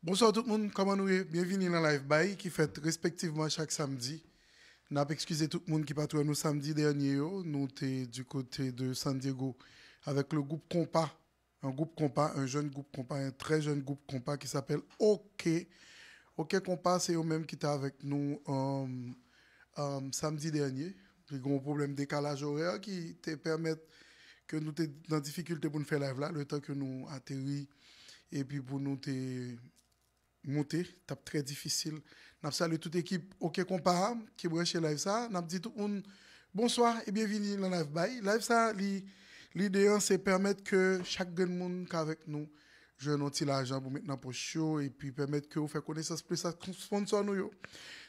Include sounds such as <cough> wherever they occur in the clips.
Bonsoir tout le monde, comment nous est Bienvenue dans Live By qui fait respectivement chaque samedi. Nous avons excusé tout le monde qui part nous samedi dernier. Nous sommes du côté de San Diego avec le groupe Compa, un groupe Compa, un jeune groupe Compa, un très jeune groupe Compa qui s'appelle OK. OK Compa, c'est eux-mêmes qui étaient avec nous euh, euh, samedi dernier. y a un problème de décalage horaire qui te permet que nous sommes dans difficulté pour nous faire live là, le temps que nous atterrissons et puis pour nous Mouti, tap tre difisil. Nap sa le tout ekip oke komparam ki breche live sa. Nap di tout un, bonsoir e bienvini la live bay. Live sa, li deyon se permette ke chak den moun ka vek nou jenon ti la ajan pou met nan pochyo e pi permette ke ou fe kone sa sponsor nou yo.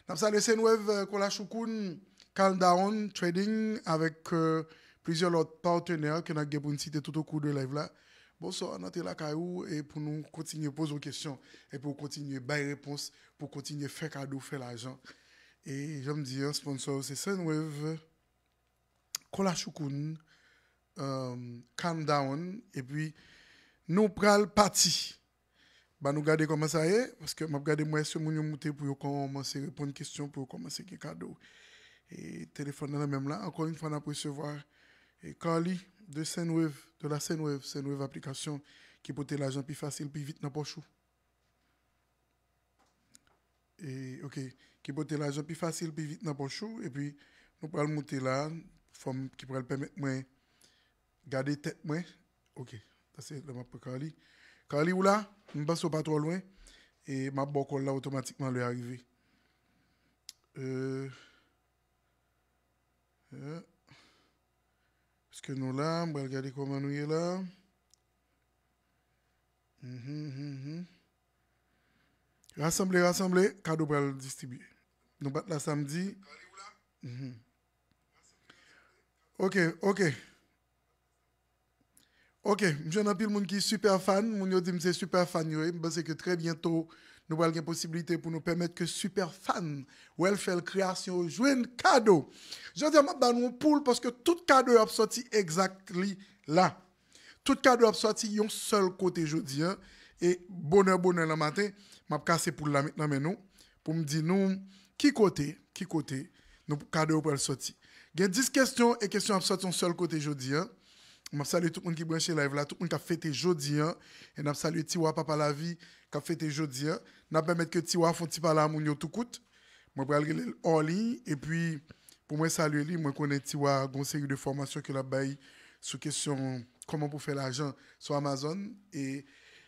Nap sa lesen wev euh, kola choukoun, calm down, trading, avek euh, plizyon lot partener ke nan geboun site tout ou kou de live la. bonsoir, on la et pour nous continuer à poser des questions et pour continuer à des réponse, pour continuer à faire cadeau, faire l'argent. Et je me dis, sponsor, c'est Sunwave, Kola Choukoun, euh, Calm Down, et puis nous prenons parti. Bah nous regarder comment ça est, parce que je regarder moi ce moun pour commencer à répondre aux questions, pour commencer à cadeau. Et téléphone dans même là, encore une fois, on a recevoir et Carly, de Senwave, de la Senwave, Senwave application qui peut l'argent plus facile, plus vite dans poche. Et OK, qui peut l'argent plus facile, plus vite dans poche et puis nous pourrons monter là forme qui pourrait permettre moi garder tête moi. OK, c'est le map Carly. Carly ou là, je passe pas trop loin et ma bocole là automatiquement lui arrivé. euh, euh que nous là, on va regarder comment nous est là. Mhm, mhm, mhm. cadeau pour le distribuer. Nous battons la samedi. Mm -hmm. Ok, ok. Ok, j'en ai pile monde qui est super fan. Mon yo dit que c'est super fan. Je pense que très bientôt, nous avons une possibilité pour nous permettre que super fans, welfare création, jouent un cadeau. Je dis, je nous poule parce que tout cadeau est sorti exactement là. Tout cadeau est sorti un seul côté jeudi. Hein. Et bonheur, bonheur le matin, je vais casser pour la maintenant, mais nous, pour me dire, nous, qui côté, qui côté, nous cadeau pour le sortir. Il y a 10 questions et questions à sortir un seul côté jeudi. Je hein. salue tout le monde qui branche live là, tout le monde qui a fêté jeudi. Hein? Et je salue Tiwa Papa La Vie qui a fêté jeudi. Hein? nan pwemet ke ti wafon ti pala moun yo tout kout, mwen prelge lèl or li, e pwi pou mwen salye li, mwen konen ti waf gonseri de formasyon ke la bayi sou kesyon koman pou fè l'ajan sou Amazon, e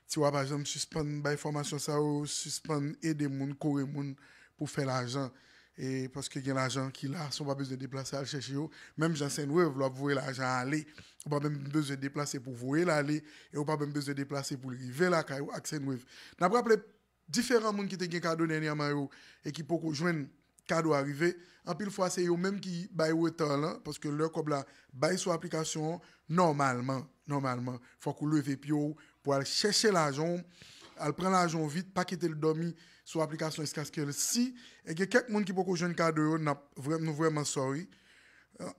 ti waf ajan msuspan bayi formasyon sa ou, suspan edemoun, koremoun pou fè l'ajan, e paske gen l'ajan ki la, son pa bezè deplase al chèche yo, mèm jansèn wèv, lop vwè l'ajan alè, ou pa bèm bezè deplase pou vwè l'alè, ou pa bèm bezè deplase pou rive lakay ou aksèn w diferan moun ki te gen kado dene yaman yo, e ki pokou jwen kado arive, anpil fwa se yo menm ki bay wè tan lan, paske lèr kob la bay sou aplikasyon, normalman, normalman, fwa kou lè vep yo, pou al chèche la jom, al pren la jom vit, pa kete lè domi sou aplikasyon, e skaske lè si, e gen kèk moun ki pokou jwen kado yo, nou vwèman sorry,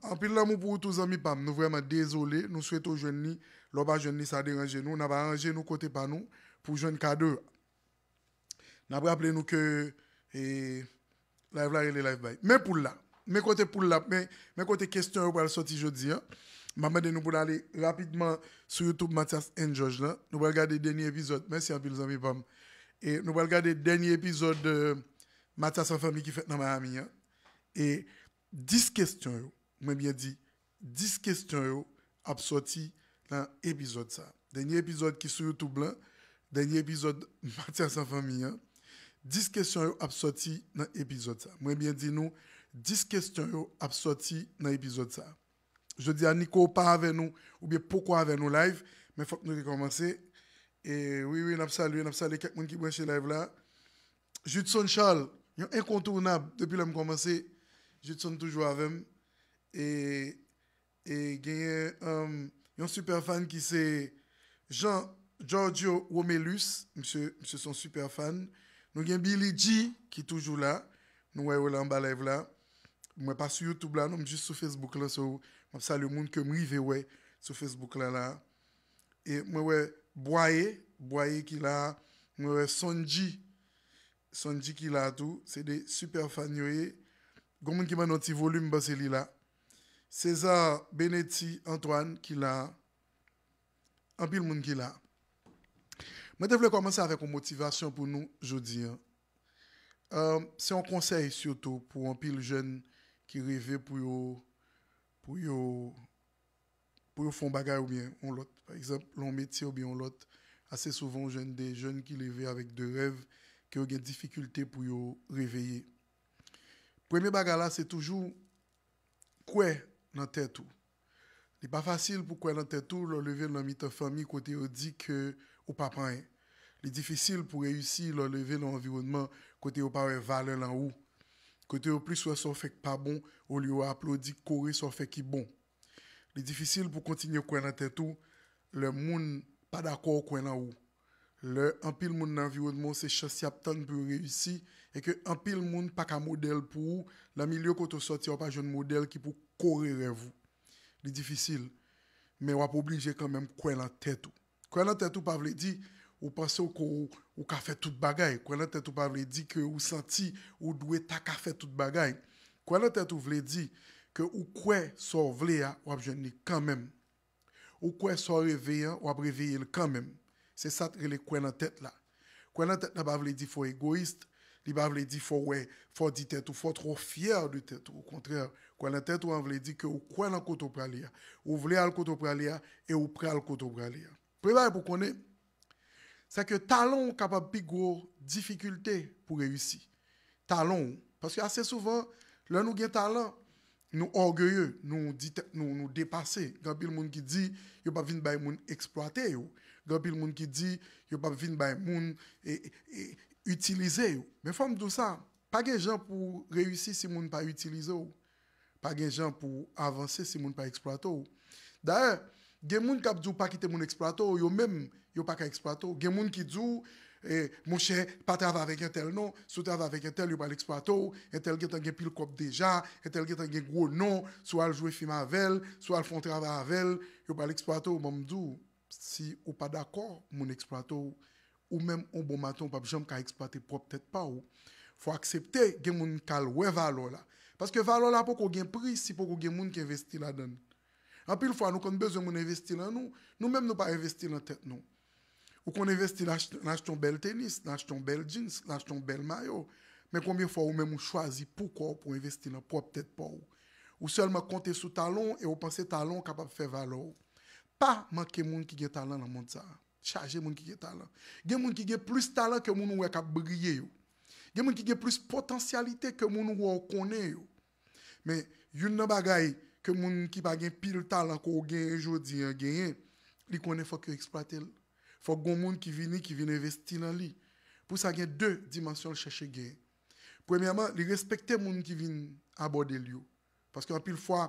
anpil lè mou pou tou zami pam, nou vwèman dezolé, nou sou eto jwen ni, lò ba jwen ni sa deranje nou, nan ba anje nou kote pa nou, pou jwen kado yo N apre aple nou ke live la re le live bay. Men pou la, men kote pou la, men kote kestyon yo wap al soti jodi ya. Mame de nou pou la ale rapidman sou Youtube Matias N. George la. Nou wap al gade denye epizod, men si apil zanvi pam. E nou wap al gade denye epizod Matias Anfami ki fet nan ma amin ya. E dis kestyon yo, mwen bien di, dis kestyon yo ap soti nan epizod sa. Denye epizod ki sou Youtube la, denye epizod Matias Anfami ya. 10 questions ont sorti dans l'épisode. Moi, bien dit nous, 10 questions ont sorti dans l'épisode. Je dis à Nico, pas avec nous, ou bien pourquoi avec nous live, mais il faut que nous recommencer. Et oui, oui, nous saluons, nous quelques monde qui branche live là. Judson Charles, il est incontournable depuis que commencé. Judson toujours avec moi. Et et y a un super fan qui c'est Jean Giorgio Romelus, monsieur, monsieur son super fan. Nou gen bi li dji ki toujou la, nou wè wè lan ba lev la, mwen pa sou Youtube la, nou mwen jist sou Facebook la sou, mwen sali moun ke mri vè wè sou Facebook la la. E mwen wè Bwaye, Bwaye ki la, mwen wè Sonji, Sonji ki la tou, se de super fan yo ye, goun moun ki man an ti volume ba seli la. Sezar, Beneti, Antoine ki la, an pil moun ki la. Mwen te vle komanse avèk ou motivasyon pou nou jodi. Euh, se an konsey sio tou pou an pil jen ki revè pou yo fon bagay ou bien on lot. Par exemple, loun metye ou bien on lot, asè souvan jen de jen ki revè avèk de revè, ki ou gen difikultè pou yo revèye. Premè bagay la, se toujou kwe nan tèt ou. Li pa fasil pou kwen nan tetou lor leve nan mito fami kote ou dik ou pa panen. Li difisil pou reyusi lor leve nan environman kote ou pa we vale nan ou. Kote ou pli sou a sou fek pa bon ou li ou aplodi kore sou fek ki bon. Li difisil pou kontinye kwen nan tetou le moun pa dakor kwen nan ou. Le anpil moun nan environman se chasi ap tan pou reyusi e ke anpil moun pa ka model pou ou la mi lyo kote ou soti ou pa joun model ki pou kore revou. Difficile, mais on va oblije quand même lan la tête. Kwen lan Quand ou pa vle di, ou panse ou ou ka fait tout bagay. Kwen lan tête ou pa vle di ou senti ou dwe ta tout bagay. Kwen lan tête ou vle di que ou kwen so vle ya wap quand Vous Ou kwen so reveyan wap reveyel quand Se sat rele kwen la. tête. la de tête Au contraire. Quand nan tèt ou en vle dit que ou quoi dans koto pralia. Ou vle al le pralia et ou pral al koto pralia. Preba pour pou konen, se ke talon ou kapab pi difficulté pour réussir. reyusi. Talon parce que assez souvent, nous talent, nous orgueilleux, nous nous, nous dépasser. Grand pile monde qui dit yo pas venir bay moun exploiter ou. Grand pile monde qui dit yo pas venir bay moun et, utiliser Mais femme de ça, pas des gens pour réussir si moun pas utiliser ou pas de gens pour avancer si moun pas exploiter. D'ailleurs, des moun qui dit pas quitter mon exploiter, yo même yo pas y a Des moun qui dit eh, mon cher, pas travailler avec un tel nom, sous travailler avec un tel, il pas l'exploiter, un tel qui est pile cop déjà, un tel qui est gros nom, soit elle joue film avec elle, soit elle font travail avec elle, il pas l'exploiter, dis, si ou pas d'accord, mon exploiter ou même un bon matin, pas qui qu'à exploiter peut tête pas ou. Faut accepter que moun kal wè valeur là. Parce que valeur là pour qu'on gagne prix, c'est pour qu'on gagne monde qui investit là-dedans. En pile fois, nous quand besoin d'investir dans nous. Nous-mêmes, nous pas investi dans tête, nous. Ou qu'on investit dans acheter un bel tennis, dans acheter un bel jeans, dans acheter un bel maillot. Mais combien de fois ou même choisi pourquoi pour investir dans propre tête pour vous. Ou seulement compter sur talent et vous talent talon capable de faire valeur. Pas manquer monde qui a talent dans le monde. Charger monde qui a talent. Il y a des qui ont plus talent que nous qui a briller. Il y a des qui ont plus potentialité que nous qui a connaître. Men, yon nan bagay ke moun ki pa gen pil talan ko gen enjodi en genyen, li konen fok yo eksploatel. Fok gon moun ki vini, ki vini vesti nan li. Pou sa gen de dimansyon chèche gen. Premiyaman, li respekte moun ki vini abode li yo. Paske an pil fwa,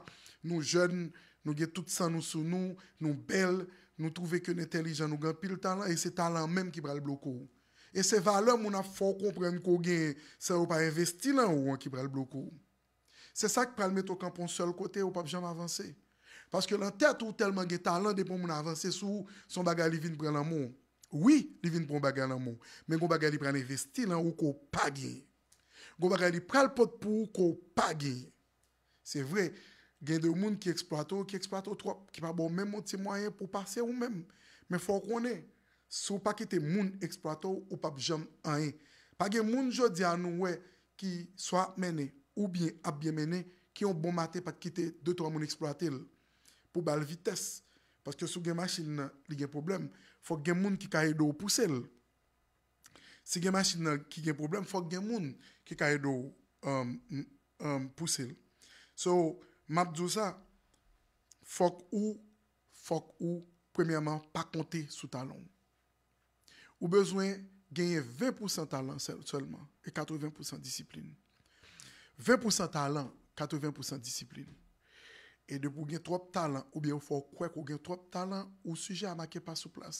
nou jen, nou gen tout san nou sou nou, nou bel, nou trouve ke netelijan, nou gen pil talan, e se talan men ki pral blokou. E se valon moun a fok kompremen ko gen, sa ou pa vesti nan ou an ki pral blokou. Se sa ki pral met o kampon sol kote ou pap jom avanse. Paske lan tet ou telman ge talan de pou moun avanse sou, son bagay li vin pran nan moun. Oui, li vin pou moun bagay nan moun. Men kon bagay li pran e vesti lan ou ko pagye. Kon bagay li pral pot pou ou ko pagye. Se vre, gen de moun ki eksploatou, ki eksploatou trop. Ki pa bon men moun ti mwayen pou pase ou men. Men fwa konen. Sou pakete moun eksploatou ou pap jom anye. Pagye moun jodi anwe ki swa menye. Ou bien ap bien mene ki yon bon mate pat kite 2-3 moun eksploatil pou bal vites. Paske sou gen masin nan li gen problem, fok gen moun ki ka e do pou sel. Si gen masin nan ki gen problem, fok gen moun ki ka e do euh, euh, pou sel. So, map zo sa, fok ou, fok ou, premièman, pa konte sou talon. Ou bezwen genye 20% talon selman e 80% disiplin. 20% talan, 80% disipline. E de pou gen trop talan, ou bien ou fò kwek ou gen trop talan, ou suje a makè pa sou plas.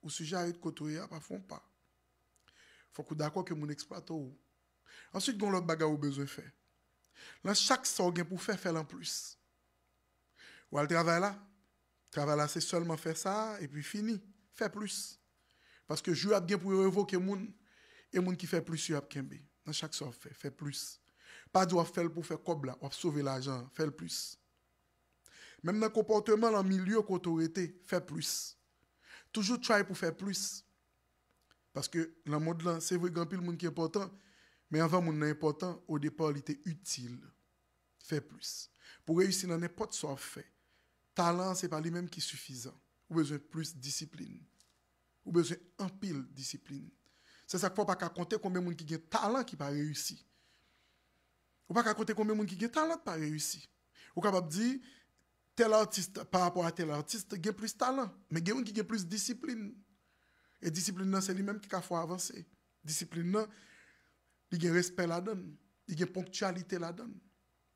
Ou suje a et kotouya pa fon pa. Fò kou da kwa ke moun eksploato ou. Ansyt goun lòt baga ou bezo fè. Lan chak sò gen pou fè, fè lan plus. Ou al travè la. Travè la se solman fè sa, e pi fini. Fè plus. Paske jou ap gen pou revò ke moun, e moun ki fè plus yon ap kenbe. Nan chak sò fè, fè plus. Pa di waf fel pou fe kob la, waf souve l'ajan, fel plus. Mem nan kompote man nan milyon koutorite, fel plus. Toujou try pou fel plus. Paske nan mod lan, se vwe gampil moun ki important, men avan moun nan important, ou depan li te utile, fel plus. Pou reyusi nan nepot so fe, talan se pa li menm ki sufizan. Ou bezwen plus disiplin. Ou bezwen anpil disiplin. Se sak fwa pa ka konte konmen moun ki gen talan ki pa reyusi. Ou pas compter combien de monde qui a talent pas réussi. Ou capable dire tel artiste par rapport à tel artiste a plus talent, mais il y a qui ont plus de discipline. Et discipline c'est lui-même qui a fait avancer. Discipline il y a respect là donne, il y a ponctualité là donne,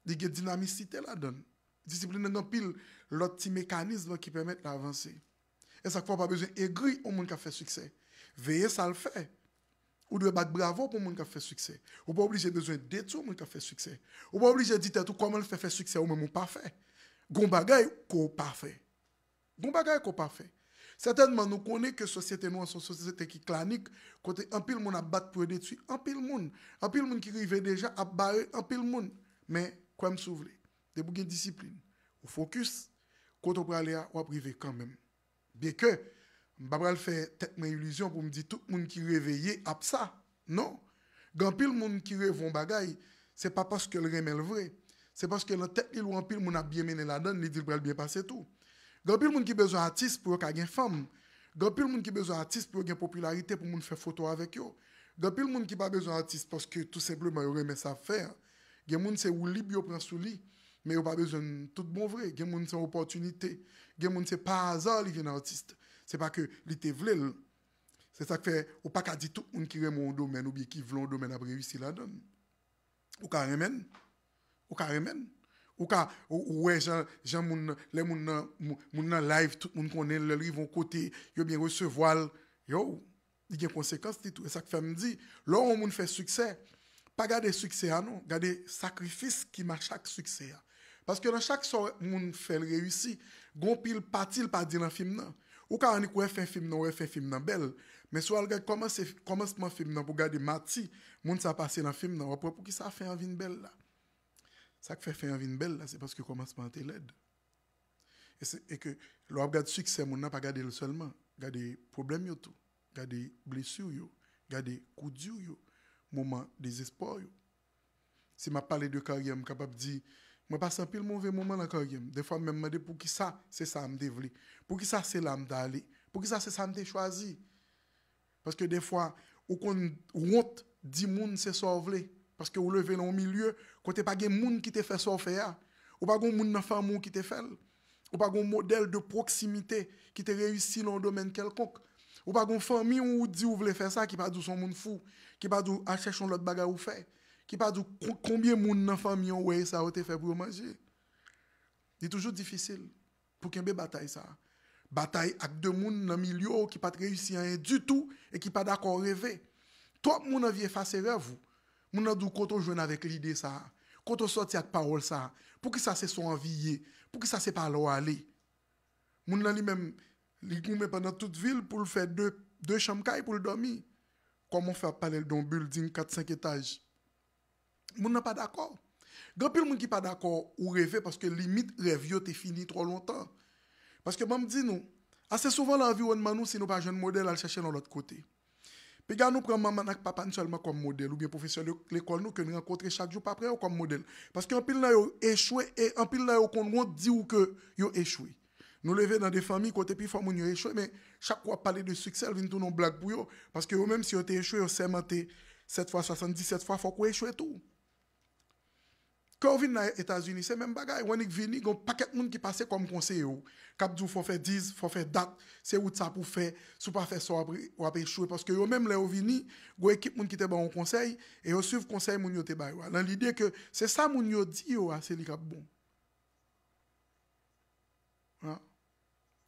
il y a dynamicité la donne. Discipline c'est pile l'autre petit mécanisme qui permet d'avancer. Et ça qu'on pas besoin aigri au monde qui a fait succès. Veillez ça le fait. Ou de battre bravo pour moun qui fait succès. Ou pas obligé besoin de tout moun qui fait succès. Ou pas obligé de dire tout comment le fait faire succès ou même pas fait. Gon bagay ko pas fait. Gon bagay ko pas fait. Certainement nous connaissons que société nous sont société qui clanique côté un pile monde a battre pour détruire un pile monde, un pile monde qui arrive déjà à barrer un pile monde. Mais quoi me souvenir De bouger discipline, au focus, quand on peut aller à privé quand même. Bien que Babrel fe tekman iluzyon pou mdi tout moun ki reveye ap sa. Non. Gampil moun ki revon bagay, se pa paske l remel vre. Se paske l tekman l wampil moun ap biye menen la dan, li dil brel biye pase tou. Gampil moun ki bezo artist pou yo ka gen fom. Gampil moun ki bezo artist pou yo gen popularite pou moun fe foto avek yo. Gampil moun ki pa bezo artist paske tout seple mwen remes afer. Gen moun se ou li biyo prasou li, me yo pa bezo tout bon vre. Gen moun se opotunite. Gen moun se pa azal li ven artiste. Se pa ke li te vle l, se sak fe, ou pa ka di tout moun kire moun domen ou biye ki vle moun domen ap reyusi la don. Ou ka remen, ou ka remen, ou ka, ou we, jan moun, le moun nan live, tout moun konen l, l rivon kote, yo bien rese voal, yo, di gen konsekans di tout. E sak fe m di, l or moun fè sukse, pa gade sukse a nou, gade sakrifis ki ma chak sukse a. Paske nan chak son moun fè l reyusi, gompil patil pa di nan fim nan. Ou on anik wè un film nan, wè un film nan bel, men sou al gè komanseman film nan pou gade mati, moun sa pase nan film nan, pou ki sa fait bel la. Sa k fè vin bel la, se paske komanseman te led. E, se, e ke lò ap gade suksè moun nan pa gade lè problèmes, gade problem yo tou, gade blesur yo, gade yo, yo. ma de karyem di, Mwen pa san pil moun ve moun man akaryem. De fwa mwen mwede pou ki sa se sa mde vli. Pou ki sa se la mda li. Pou ki sa se sa mde chwazi. Paske de fwa, ou kon wot di moun se sor vli. Paske ou leve nan milieu, kote pa gen moun ki te fe sor fe ya. Ou pa gon moun nan fwa moun ki te fel. Ou pa gon model de proksimite ki te reysi nan domen kelkok. Ou pa gon fwa mi yon ou di ou vle fe sa ki pa dou son moun fou. Ki pa dou a chechon lot baga ou fey. ki pa dou kombye moun nan fam yon wey sa o te fe brou manje. Di toujou difisil pou kenbe batay sa. Batay ak de moun nan mi lyon ki pa tre usi anye du tou e ki pa dakon reve. To moun nan vie fase rev ou, moun nan dou koto jwen avèk lide sa, koto soti ak parol sa, pou ki sa se son aviye, pou ki sa se palo ale. Moun nan li men li koume panan tout vil pou l fè dè chanmkay pou l domi. Koman fè pale l don building kat 5 etaj? mon n'a pas d'accord. Grand pile moun qui pas d'accord ou rêver parce que limite rêve t'es fini trop longtemps. Parce que je dit nous, assez souvent l'environnement nous si nous pas jeune modèle à cherche dans l'autre côté. Puis nous prenons maman et papa seulement comme modèle, ou bien professeur de l'école nous que nous rencontrer chaque jour, après, comme modèle. Parce qu'en pile là, ils échoué, et en pile là, ils dit ou que yo échoué. Nous levé dans des familles, côté puis font yo échoué, mais chaque fois parler de succès, vient viennent tout nos blagues pour eux. Parce que même si ils échoué, ils s'aimantent 7 fois 77 fois, il faut qu'on échoue tout. Kè oh. ou vin nan Etats-Unis, se men bagay, wènik vin ni, gò pakèt moun ki pase kom bon konsey yo. Kap djou fò fè diz, fò fè dat, se wout sa pou fè, sou pa fè so apè chou, paske yo menm lè ou vin ni, gò ekip moun ki te ba yon konsey, e yo suiv konsey moun yo te ba yon. Lan l'ide ke, se sa moun yo di yo oh, ah, a, se li kap bon.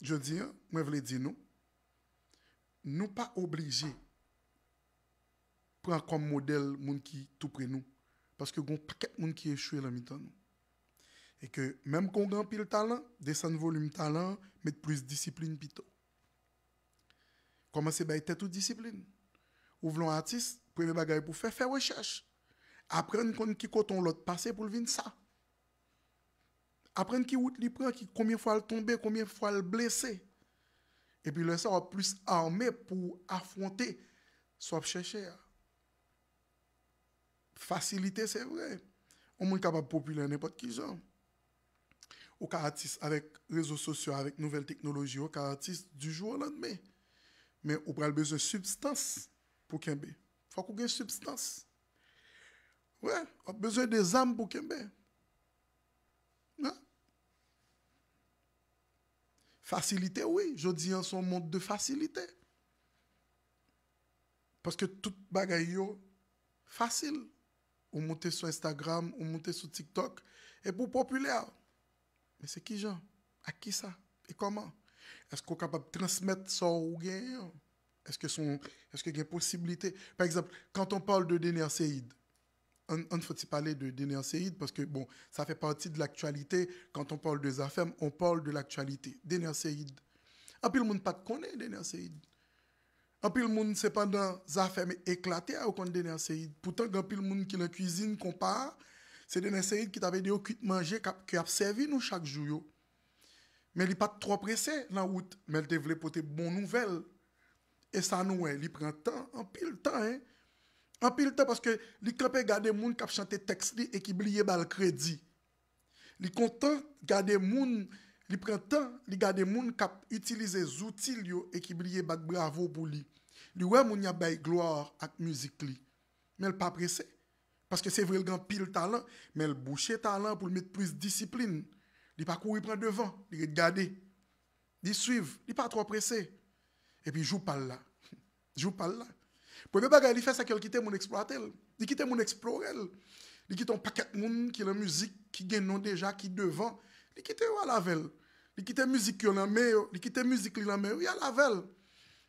Je di, mwen vle di non. nou, nou pa oblije pran kom model moun ki tou pre nou. Aske goun paket moun ki e chwe la mitan nou. E ke mèm kon gran pil talan, desen volum talan, met plis disiplin pito. Koman se bay tet ou disiplin. Ou vlon artist, pou evi bagay pou fe, fe wèchech. Aprende kon ki koton lot pase pou lvin sa. Aprende ki wout li pre, ki koumye fwa l tombe, koumye fwa l blese. E pi lè sa wap plis arme pou afwante sou apcheche a. Fasilite se vre. O mwen kabab popule an epot ki jan. Ou ka atis avek rezo sosyo, avek nouvel teknoloji, ou ka atis du jwo lanme. Men ou pral beze substans pou kenbe. Fak ou gen substans. Ou an, ap beze de zan pou kenbe. Nan? Fasilite we. Jodi an son moun de fasilite. Paske tout bagay yo fasil. ou monter sur Instagram, ou monter sur TikTok, et pour populaire. Mais c'est qui, Jean À qui ça Et comment Est-ce qu'on est capable de transmettre ça ou gain Est-ce que son, est-ce qu'il y a possibilité Par exemple, quand on parle de Déner on ne faut pas parler de Déner parce que, bon, ça fait partie de l'actualité. Quand on parle de affaires on parle de l'actualité. Déner un Ah, puis le monde pas connaît Anpil moun sepan dan zafen me eklate a ou kon dene anseid. Poutan gen anpil moun ki nan kuzin kon pa, se dene anseid ki tave deyo kut manje kap ki ap sevi nou chak jou yo. Men li pat tro presen nan wout, men devle pote bon nouvel. E sa nouen, li prentan anpil tan. Anpil tan paske li krepe gade moun kap chante tekst li ekibliye bal kredi. Li kontan gade moun, li prentan, li gade moun kap utilize zoutil yo ekibliye bat bravo pou li. Lui, ouais, y a belle gloire la musique Mais elle pas pressé. Parce que c'est vrai, le grand pile talent, mais le boucher talent pour mettre plus de discipline. Il pas courir prendre devant, il regarder. Il suivre, il pas trop pressé. Et puis, joue pas là. <laughs> Joue pas là. le bagage, il fait ça qu'il quitte mon exploiter. Il quitte mon exploit. Il quitte un paquet de monde qui la musique, qui gagne déjà, qui devant. Il quitte la velle. Il quitte la musique qui en a il quitte la musique qui en a il à la velle.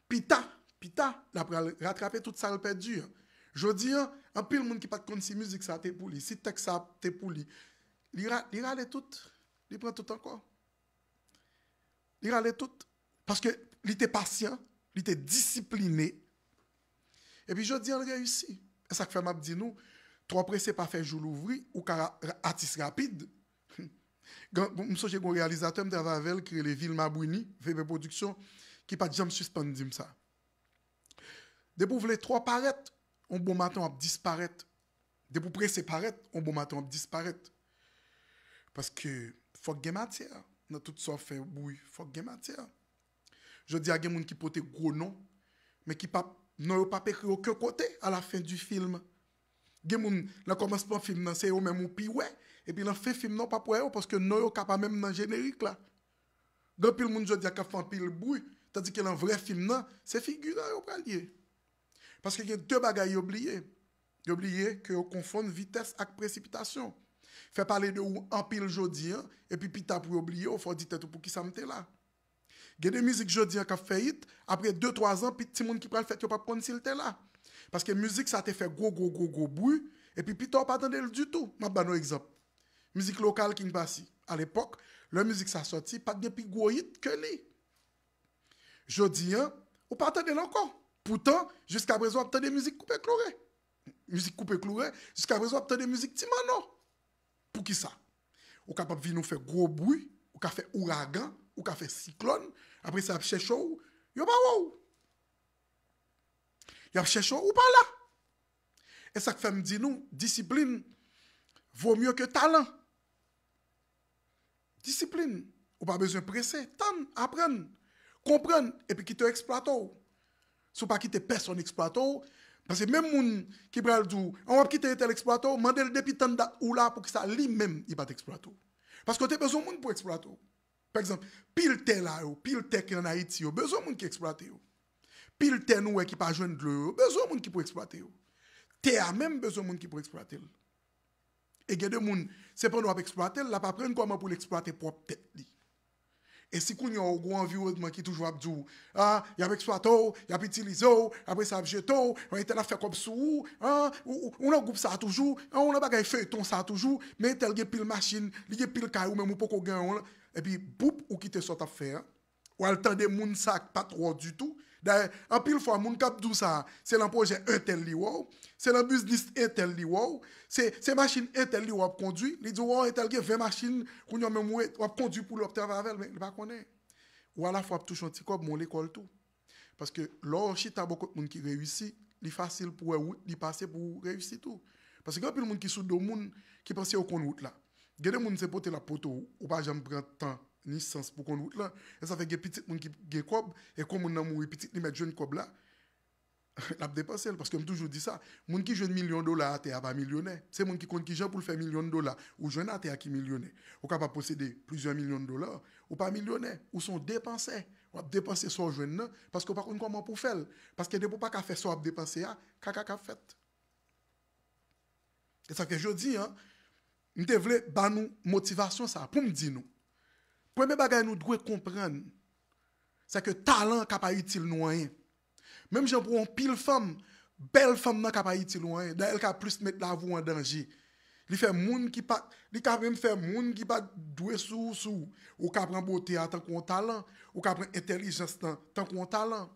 Pita, Pita, la pral rattrape tout salpe dur. Jodi, an pil moun ki pat kon si mouzik sa te pou li, si tek sa te pou li, li rale tout, li pral tout anko. Li rale tout, paske li te pasyen, li te disipline. E pi jodi an reyousi. E sak fèm ap di nou, tro ap rese pa fè joul ouvri, ou ka atis rapide. <laughs> Bon, Mso jè goun realizatèm dè vavèl kri le vil mabouni, vè mè produksyon, ki pat jam suspendim sa. De pou vle 3 paret, on bon matan ap disparete. De pou prese paret, on bon matan ap disparete. Paske fok genmater, nan tout sa fè ou bouy, fok genmater. Je di a genmoun ki pote gro non, men ki nan yo pa pekri ou ke kote a la fin du film. Genmoun la komanse pa film nan se yo men moun piwe, epi lan fe film nan pa pouye yo, paske nan yo ka pa men nan jenerik la. Gan pil moun je di non, a ka fan pil bouy, ta di ke lan vre film nan, se figu nan yo pralye. Paske gen te bagay yo blye, yo blye ke yo konfon vites ak precipitasyon. Fe pale de ou an pil jodi an, e pi pita pou yo blye ou fwa di tet ou pou ki samte la. Gen de mizik jodi an kap fe it, apre 2-3 an, pi ti moun ki pral fet yo pap kon silte la. Paske mizik sa te fe go go go go bou, e pi pita ou pa atende l du tou. Mab ba nou ekzap, mizik lokal ki n basi, al epok, le mizik sa soti, pat gen pi go it ke li. Jodi an, ou pa atende l an kon. Poutan, jusqu'a brezo ap ten de müzik koupe klore. Müzik koupe klore, jusqu'a brezo ap ten de müzik ti mano. Pou ki sa? Ou ka pap vi nou fe groboui, ou ka fe ouragan, ou ka fe siklon, apre se ap chèchou, yo pa wou. Yo ap chèchou ou pa la. E sak fem di nou, disiplin vò myo ke talan. Disiplin, ou pa bezwen presen. Tan, apren, kompren, epi ki te eksploato ou. Sou pa kite peson eksploatou. Pase men moun ki pre al djou, an wap kite etel eksploatou, mandel depi tan da ou la pou ki sa li men i bat eksploatou. Pase kote bezon moun pou eksploatou. Per exemple, pil ten la yo, pil ten ki nan ha iti yo, bezon moun ki eksploatou. Pil ten ou ekipa jen dlo yo, bezon moun ki pou eksploatou. Ten a men bezon moun ki pou eksploatou. E gede moun sepon wap eksploatou, la pa pren koman pou l'eksploatou prop tet li. E si koun yon ou gwen viwèd man ki toujwa ap djou. Ha, yavek swa tou, yavek itilize ou, apre sa ap jetou, yon ten a fe kop sou ou, ha, ou nan goup sa toujou, ha, ou nan bagay fe eton sa toujou, men tel gen pil machin, gen pil kay ou men mou poko gen ou la, epi, boup, ou ki te sot a fe. Ou al ten de moun sak patro du tout, Da apil fwa moun kap dou sa, se lan proje entel li waw, se lan biznis entel li waw, se masin entel li wap kondwi, li di waw entel gen ve masin koun yon mwen mwen wap kondwi pou lopte avavel, men li pa konen. Wala fwa ap tou chantikop moun ekol tou. Paske lor chita bokot moun ki reyusi, li fasil pou e wout, li pase pou reyusi tou. Paske apil moun ki sou do moun ki pase yo kon wout la. Gede moun se pote la poto ou pa jam brentan. Ni sens pou kon wout lan. E sa fe ge pitit moun ki ge kob, e kon moun nan mou e pitit li met joun kob la, <laughs> la ap depanse el. Paske m toujou di sa, moun ki joun milyon dola ate a pa milyonè. Se moun ki kon ki joun pou l fè milyon dola, ou joun ate a ki milyonè. Ou ka pa posede plizyon milyon dola, ou pa milyonè. Ou son depanse. Ou ap depanse son joun nan, paske wakon kon moun pou fel. Paske de pou pa ka fè son ap depanse ya, kaka ka fèt. E sa ke joudi, m te vle ban nou motivasyon sa, pou m di nou. Pwè mè bagay nou dwe kompren, sa ke talan ka pa itil noyen. Mèm jan pou an pil fom, bel fom nan ka pa itil noyen. Da el ka plus mèt la vou an danji. Li fè moun ki pa, li ka brem fè moun ki pa dwe sou sou. Ou ka brem botea tan kon talan. Ou ka brem intelijans tan kon talan.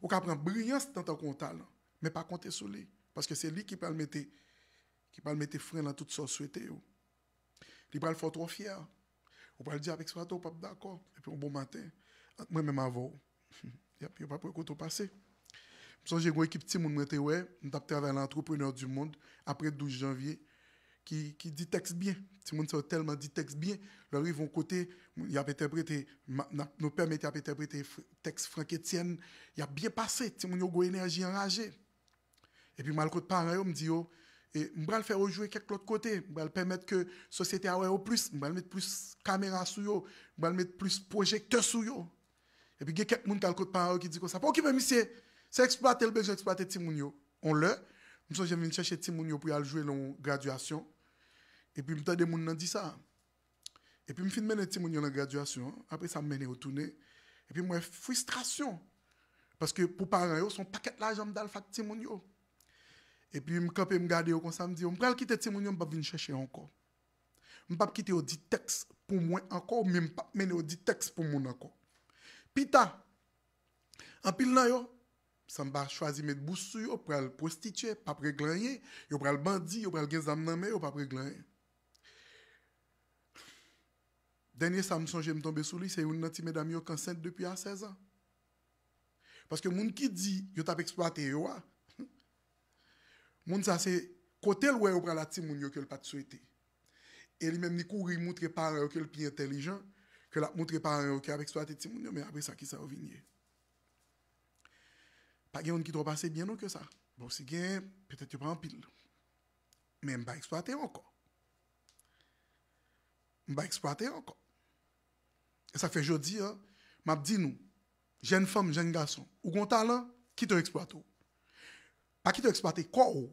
Ou ka brem bryans tan kon talan. Mè pa kontesou li. Paske se li ki pal mette, ki pal mette fren nan tout sou sou ete yo. Li pral fò tro fyer. On peut le dire avec soi, on pas d'accord. Et puis, un bon matin, moi-même avant, il n'y a pas de côté passer. Je j'ai une équipe de monde, je vers l'entrepreneur du monde après 12 janvier, qui, qui dit texte bien. Tout le monde tellement dit texte bien. Leur ils vont côté, il a interprété, nous permettent d'interpréter texte franc Etienne. Il a bien passé. Tout le monde a une énergie enragée. Et puis, malgré tout, pareil, il me dit, et je vais le faire jouer quelque l'autre côté. Je vais le permettre que la société ait au plus. Je vais mettre plus caméra sur eux. Je vais le mettre plus de projecteurs sur eux. Et puis, il y a quelqu'un qui a le qui dit comme ça. Pas monsieur. C'est exploiter le besoin d'exploiter Timounio. On l'a. Je suis venu chercher Timounio pour aller jouer dans graduation. Et puis, je me dit ça. Et puis, je suis mené Timounio dans graduation. Après, ça m'a mené au tournée. Et puis, moi, frustration. Parce que pour parents, ils sont paquet l'argent d'Alpha Timounio. E pi m kape m gade yo kon sa m di yo, m pral kite tse moun yo, m pap vin cheche anko. M pap kite yo di teks pou mwen anko, m pap mene yo di teks pou moun anko. Pita, anpil nan yo, sa m pa chwazi met bousu yo, pral prostitye, pap reglanyen, yo pral bandi, yo pral genzamananme, yo pral reglanyen. Danyen sa m sonje m tombe sou li, se yon nati medami yo konsente depi a 16 an. Paske moun ki di, yo tap eksploate yo a, Moun sa se kote l wè ou pralat timoun yo ke l pat sou ete. E li menm ni kou ri moutre par an yo ke l pi entelijan, ke l ap moutre par an yo ke ap eksploate timoun yo, men apre sa ki sa ou vinyen. Pa gen yon ki dro pase bien nou ke sa. Bon, si gen, petet yo pran pil. Men mba eksploate anko. Mba eksploate anko. E sa fe jodi, mab di nou, jen fom, jen gason, ou gontal an, ki te eksploate ou. Pa ki te eksparte kwa ou,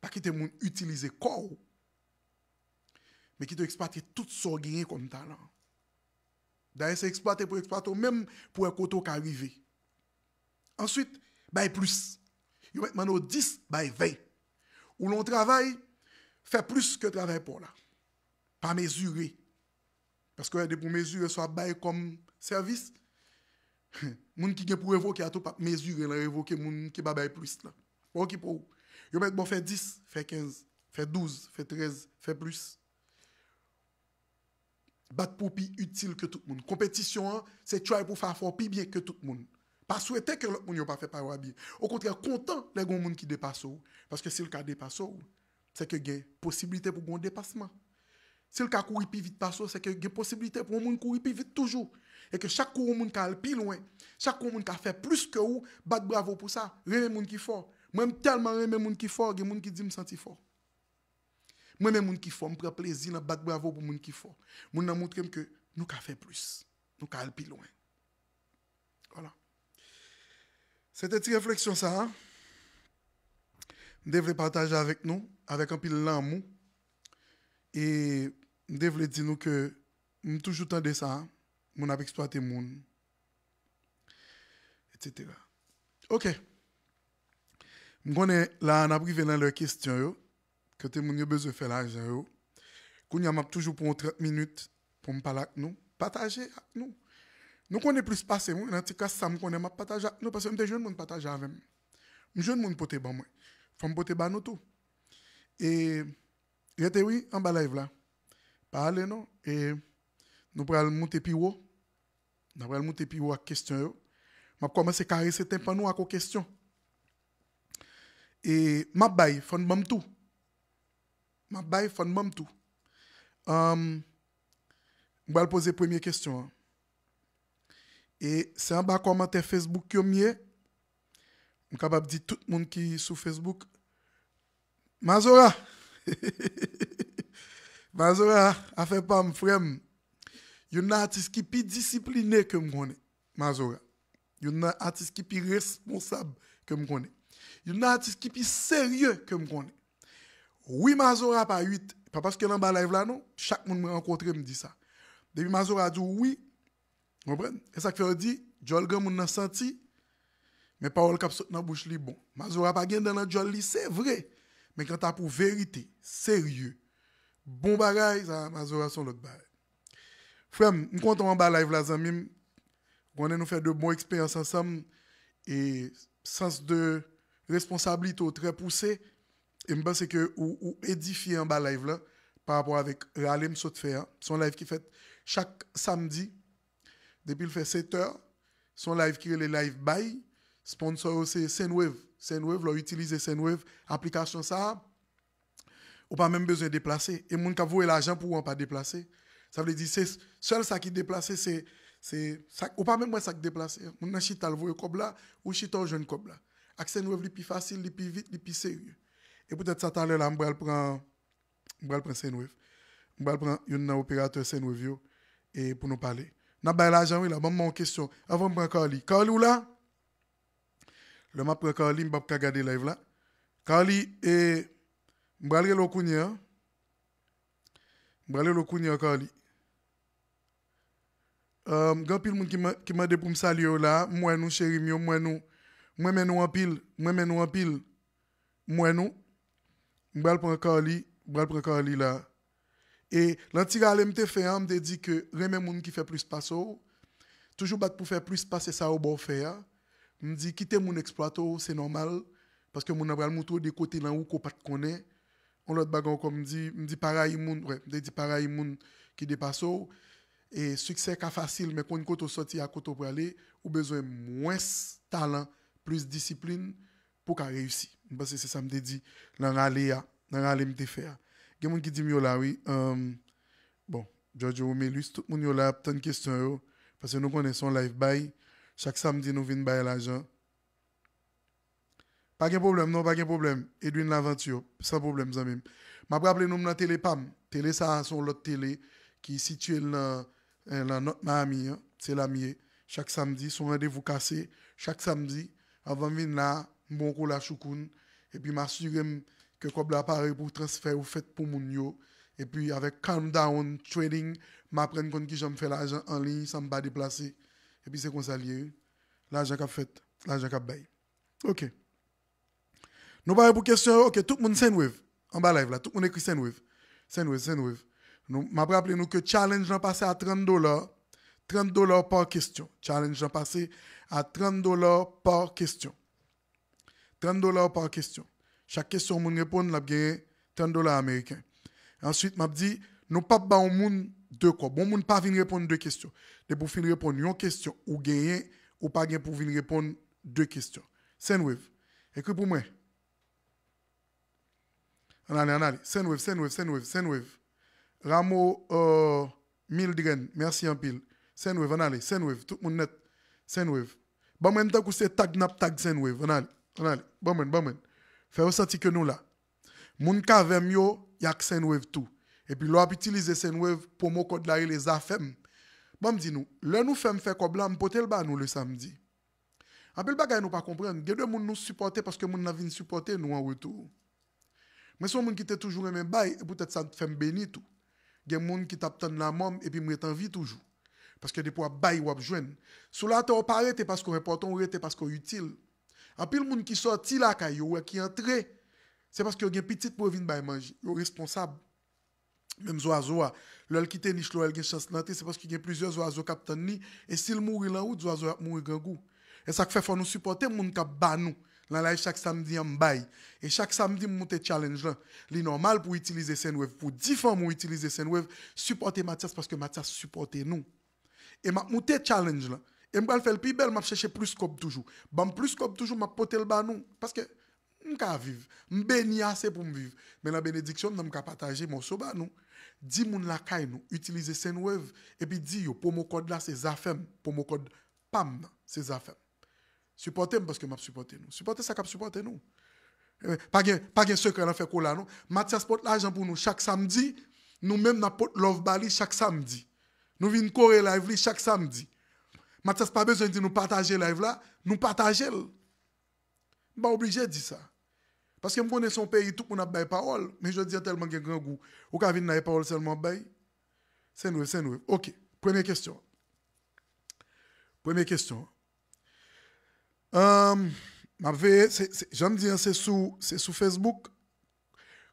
pa ki te moun utilize kwa ou, me ki te eksparte tout sou genye konm talan. Da e se eksparte pou eksparte ou, menm pou e koto ka rive. Answit, bay plus. Yo metman ou dis, bay vey. Ou lon travay, fe plus ke travay pou la. Pa mezure. Paske ou e de pou mezure, sou bay konm servis, <laughs> Moun ki gen pou revoke ato pa mezure la revoke moun ki babay plus la Ou bon, ki pou Yo met bo fe 10, fe 15, fe 12, fe 13, fe plus Bat pou pi util ke tout moun Kompetisyon an se try pou fa for pi bien ke tout moun Pa souwete ke lout moun yo pa fe parwa bi Ou kontra kontan le goun moun ki depas ou Paske si lka depas ou Se ke gen posibilite pou goun depasman Si le cas plus vite c'est que il y a possibilité pour monde courir plus vite toujours et que chaque monde qui plus loin, chaque monde qui fait plus que vous, bat bravo pour ça. Rien monde qui fort. même tellement rien qui fort, il y a qui dit me fort. Moi-même monde qui fort, me plaisir à battre bravo pour monde qui fort. Monde que nous avons fait plus. Nous avons plus loin. Voilà. C'était une réflexion ça. Hein? partager avec nous, avec un pile l'amour. Et je voulais dire que que m'm suis toujours de ça, mon m'm avons exploité etc. Ok. Je connais là, on a privé dans leurs questions, que les suis monde besoin de faire l'argent. Qu'on a toujours pour 30 minutes pour me parler avec nous, partager avec nous. Nous connaissons plus passé, En tout cas, ça me connaît, je partage nous, parce que je jeune, je avec nous. Je jeune, je pote ban moi. Faut me porter ban nous tout. Et, j'étais oui, en bas live là. pale nou, e nou pral moun te piwo nan pral moun te piwo ak kestyon yo map kwa mwen se kare se tempan nou ak o kestyon e map bay foun moun tou map bay foun moun tou e mwen al pose premye kestyon e se an bakwa mwen te facebook kyo mwen mwen kabab di tout moun ki sou facebook mazora he he he he Mazora a fait pas mon frère. Il y a un artiste qui est discipliné que moi. Mazora. Il y a un artiste qui est responsable que moi. connais. Il y a un artiste qui est sérieux que moi. Oui, Mazora pas 8. Pas parce que dans la live là, non. Chaque monde me rencontre me dit ça. Depuis Mazora a dit oui. Vous comprenez? Et ça fait dit, Joel grand senti, mais parole qui saute dans la bouche, li bon. Mazora pas gagné dans la li, c'est vrai. Mais quand tu as pour vérité, sérieux, Bon bagay, sa mazorasyon lot bagay. Frèm, mkwantan an ba live la zanmim, gwanen nou fè de bon eksperyans ansam, e sens de responsablito tre pousè, e mpwansè ke ou edifi an ba live la, par apor avèk ralèm sot fè an, son live ki fèt chak samdi, depil fè setèr, son live ki rè le live bay, sponsor osè Senwev, senwev lò yotilize senwev, aplikasyon sa ap, ou pas même besoin de déplacer. Et moun ka l'argent pour ne pas déplacer. Ça veut dire, c'est seul ça qui déplacer, c'est, c'est, ou pas même moi ça qui déplace. mon nan chita le ou chita jeune cobla. Avec Accès c'est plus facile, plus vite, plus sérieux. Et peut-être ça t'a l'air là, on prend, m'bral prend Senwave. M'bral prend un opérateur Senwave et pour nous parler. N'a pas l'argent, oui, là, bon, mon question. Avant, m'bral Carly. Carly ou là? Le m'a prend Carly, vais regarder gade live là. Carly et, mbwale lwokoun ya, mbwale lwokoun ya akali. Gwant pil moun ki mwade pou msal yo la, mwen nou, cheri myo, mwen nou, mwen men nou apil, mwen men nou apil, mwen nou, mbwale pou akali, mbwale pou akali la. E lantiga ale mte feyam, de di ke reme moun ki fe plis paso, toujou bat pou fe plis pase sa ou bo feyam, mdi kite moun eksploatou, se normal, paske moun avral moutou de kote lan ou ko pat kone, mwen moun eksploatou, se normal, On l'autre bagon comme dit, me dit pareil moun, ouais, dit pareil moun qui dépasse et succès ka facile mais quand koto sorti à koto pour aller, ou besoin moins talent, plus discipline pour ka réussir. Parce que c'est ça me dit dans aller dans aller me faire. Il y a moun qui dit là oui, euh, bon, Giorgio Romelus, tout moun yo là, tant question parce que nous connaissons live by chaque samedi nous vinn la l'argent pas de problème, non, pas de problème. Edwin Laventure, sans problème, ça même. Je rappelle nous dans Télépam. Télé, ça, c'est l'autre télé qui est située euh, dans, notre Miami. Hein. C'est la mienne. Chaque samedi, son rendez-vous cassé. Chaque samedi, avant de venir là, bon coup la choukoun. Et puis, m'assurer que comme l'appareil pour transfert ou fait pour mon yo. Et puis, avec Calm Down Trading, m'apprendre qu'on qui j'aime faire l'argent en ligne sans me déplacer. Et puis, c'est comme ça lié. L'argent qu'a fait, l'argent qu'a bail. OK. Nous parlons pour question, ok, tout le monde wave. En bas live là, tout le monde écrit wave, veut. wave. Nous m'a rappelé nous que challenge j'en passé à 30 dollars. 30 dollars par question. Challenge j'en passé à 30 dollars par question. 30 dollars par question. Chaque question, on répond, on gagne 30 dollars américains. Ensuite, m'a dit, nous pas ba un monde deux quoi. Bon monde pas venir répondre deux questions. De pour finir répondre une question ou gagner ou pas gagner pour venir répondre deux questions. wave. Écris pour moi. Anale, anale, senwev, senwev, senwev, senwev. Ramo euh, Mildren, mersi yon pil. Senwev, anale, senwev, tout moun net. Senwev. Bamwen tak ou se tak nap tak senwev, anale, anale. Bamwen, bamwen. Fè ou sati ke nou la. Moun ka vèm yo yak senwev tou. E pi lou ap itilize senwev pou mou kod la e le za fèm. Bam di nou, le nou fèm fè koblam potel ba nou le samdi. A bel bagay nou pa kompren, gèdè moun nou supporte paske moun navin supporte nou anwe tou ou. Mais son on monde qui toujours aimé bail, et peut-être ça te fait bénir tout. Il y a des gens qui t'attendent la mort et puis m'est en vie toujours. Parce que des fois, bail ou abjouen. Sous la terre, pas c'est parce qu'on important, c'est parce qu'on utile. En pile, monde qui sorti la caillou, qui entré, c'est parce qu'il y a petit petite pour venir bail manger. Ils responsable. Même les oiseaux, leur quitter niche, leur gain chance d'entrer, c'est parce qu'il y a plusieurs oiseaux qui ni. Et s'ils mourent là-haut, les oiseaux mourent grand Et ça fait faut nous supporter, monde qui ba nous. Dans live chaque samedi on bail et chaque samedi monter challenge là. C'est normal pour utiliser Senwave pour différents pour utiliser Senwave supporter Mathias parce que Mathias supporte nous. Et m'a monter challenge là. Et m'a faire le plus belle, m'a chercher plus scope toujours. Bam plus scope toujours m'a porter le nous. parce que vais vivre. M'béni assez pour vivre. Mais la bénédiction vais partager mon soba nous. Dis moun la kay nous, utiliser Senwave et puis dis yo promo code là c'est Zafem, promo code PAM, c'est Zafem. Supportez-moi parce que m'a supporté nous. Supportez eh, ça qu'a supporté nous. Pas de pas secret dans fait cola non. Mathias porte l'argent pour nous chaque samedi. Nous-mêmes n'a porte Love Bali chaque samedi. Nous venons courir live chaque samedi. Mathias pas besoin de nous partager live là, nous partager. Pas obligé de dire ça. Parce que je connais son pays, tout le monde a des paroles, mais je dis tellement que grand goût. Ou quand vous avez paroles seulement, c'est nous, c'est nous. Ok, première question. Première question. Um, J'aime dire, c'est sous, sous Facebook.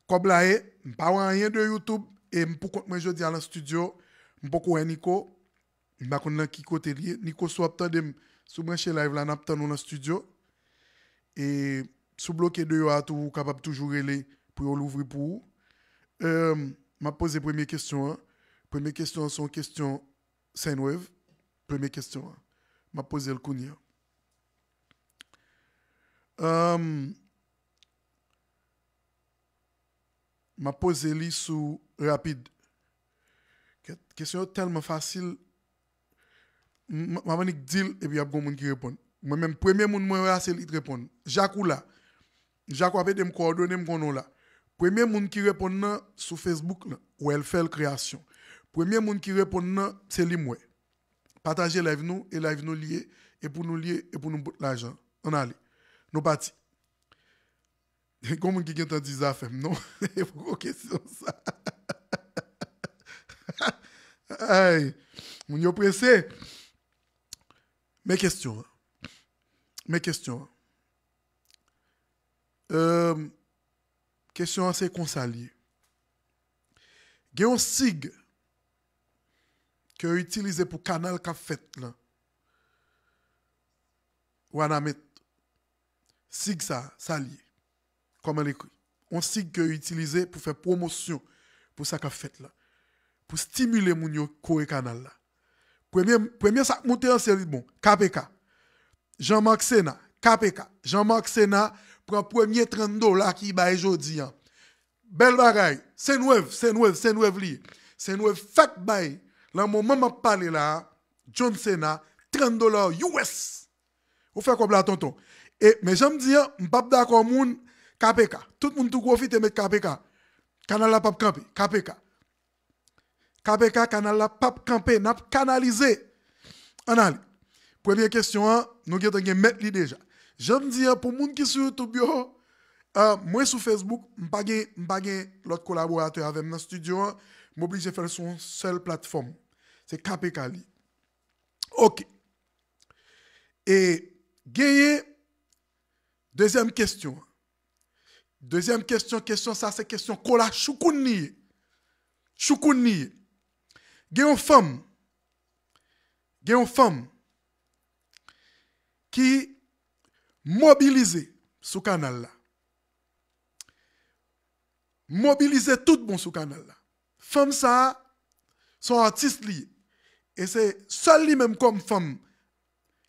Comme là, je eh, ne parle rien de YouTube. Et pourquoi moi je dis à la studio, je ne Nico. Je ne sais qui côté lié. Nico, soit de, sous branché live là, nous dans le studio. Et sous bloqué de yo, capable toujours aller pour l'ouvrir pour vous. Euh, m'a posé première question. Hein. Première question, son question Saint wave Première question. Hein. M'a posé le cunier. Ma pose li sou rapide Keseyo telman fasil Mwavani k dil epi ap goun moun ki repon Mwen men premye moun mwen rase li te repon Jakou la Jakou apet em kou adonem konon la Premye moun ki repon nan sou Facebook la Ou el fel kreasyon Premye moun ki repon nan se li mwen Pataje la ev nou E la ev nou liye E pou nou liye E pou nou bot la jan Anali Nous comment Comment qui t'a dit ça, femme, non? Pourquoi <laughs> question ça? Aïe, <laughs> mon yo pressé. Mes questions. Hein. Mes questions. Hein. Euh, question assez consaliée. Géon SIG que utiliser pour canal qu'a fait là. Ou mettre sig ça, ça lié. Comment l'écrit On sig que utilisé pour faire promotion pour ça qu'a fait là. Pour stimuler mon et canal là. Premier premier ça monter en série bon, KPK. Jean-Marc Sena, KPK. Jean-Marc pour prend premier 30 dollars qui baille aujourd'hui. Belle bagaille, c'est neuf, c'est neuf, c'est neuf lié. C'est neuf fait bail. Là moment m'a parlé là, John Sena, 30 dollars US. Vous fait comme là tonton. Et, mais j'aime dire, je ne hein, pas d'accord avec KPK. Tout le monde tout profite de mettre KPK. Canal la PAP campé, KPK. KPK, canal la PAP campé, n'a canalisé. Anali. Première question, hein, nous avons mettre déjà. J'aime dire, hein, pour les qui sont sur YouTube, euh, moi sur Facebook, je n'ai pas l'autre collaborateur avec mon studio. Je obligé de faire son seule plateforme. C'est KPK. Li. Ok. Et gagner Deuxième question. Deuxième question, question ça, c'est question kola choukouni. Choukouni. Gayon femme. Gayon femme. Qui mobilise ce canal là. mobiliser tout bon sous canal là. Femme ça, son artiste li. Et c'est seul lui-même comme femme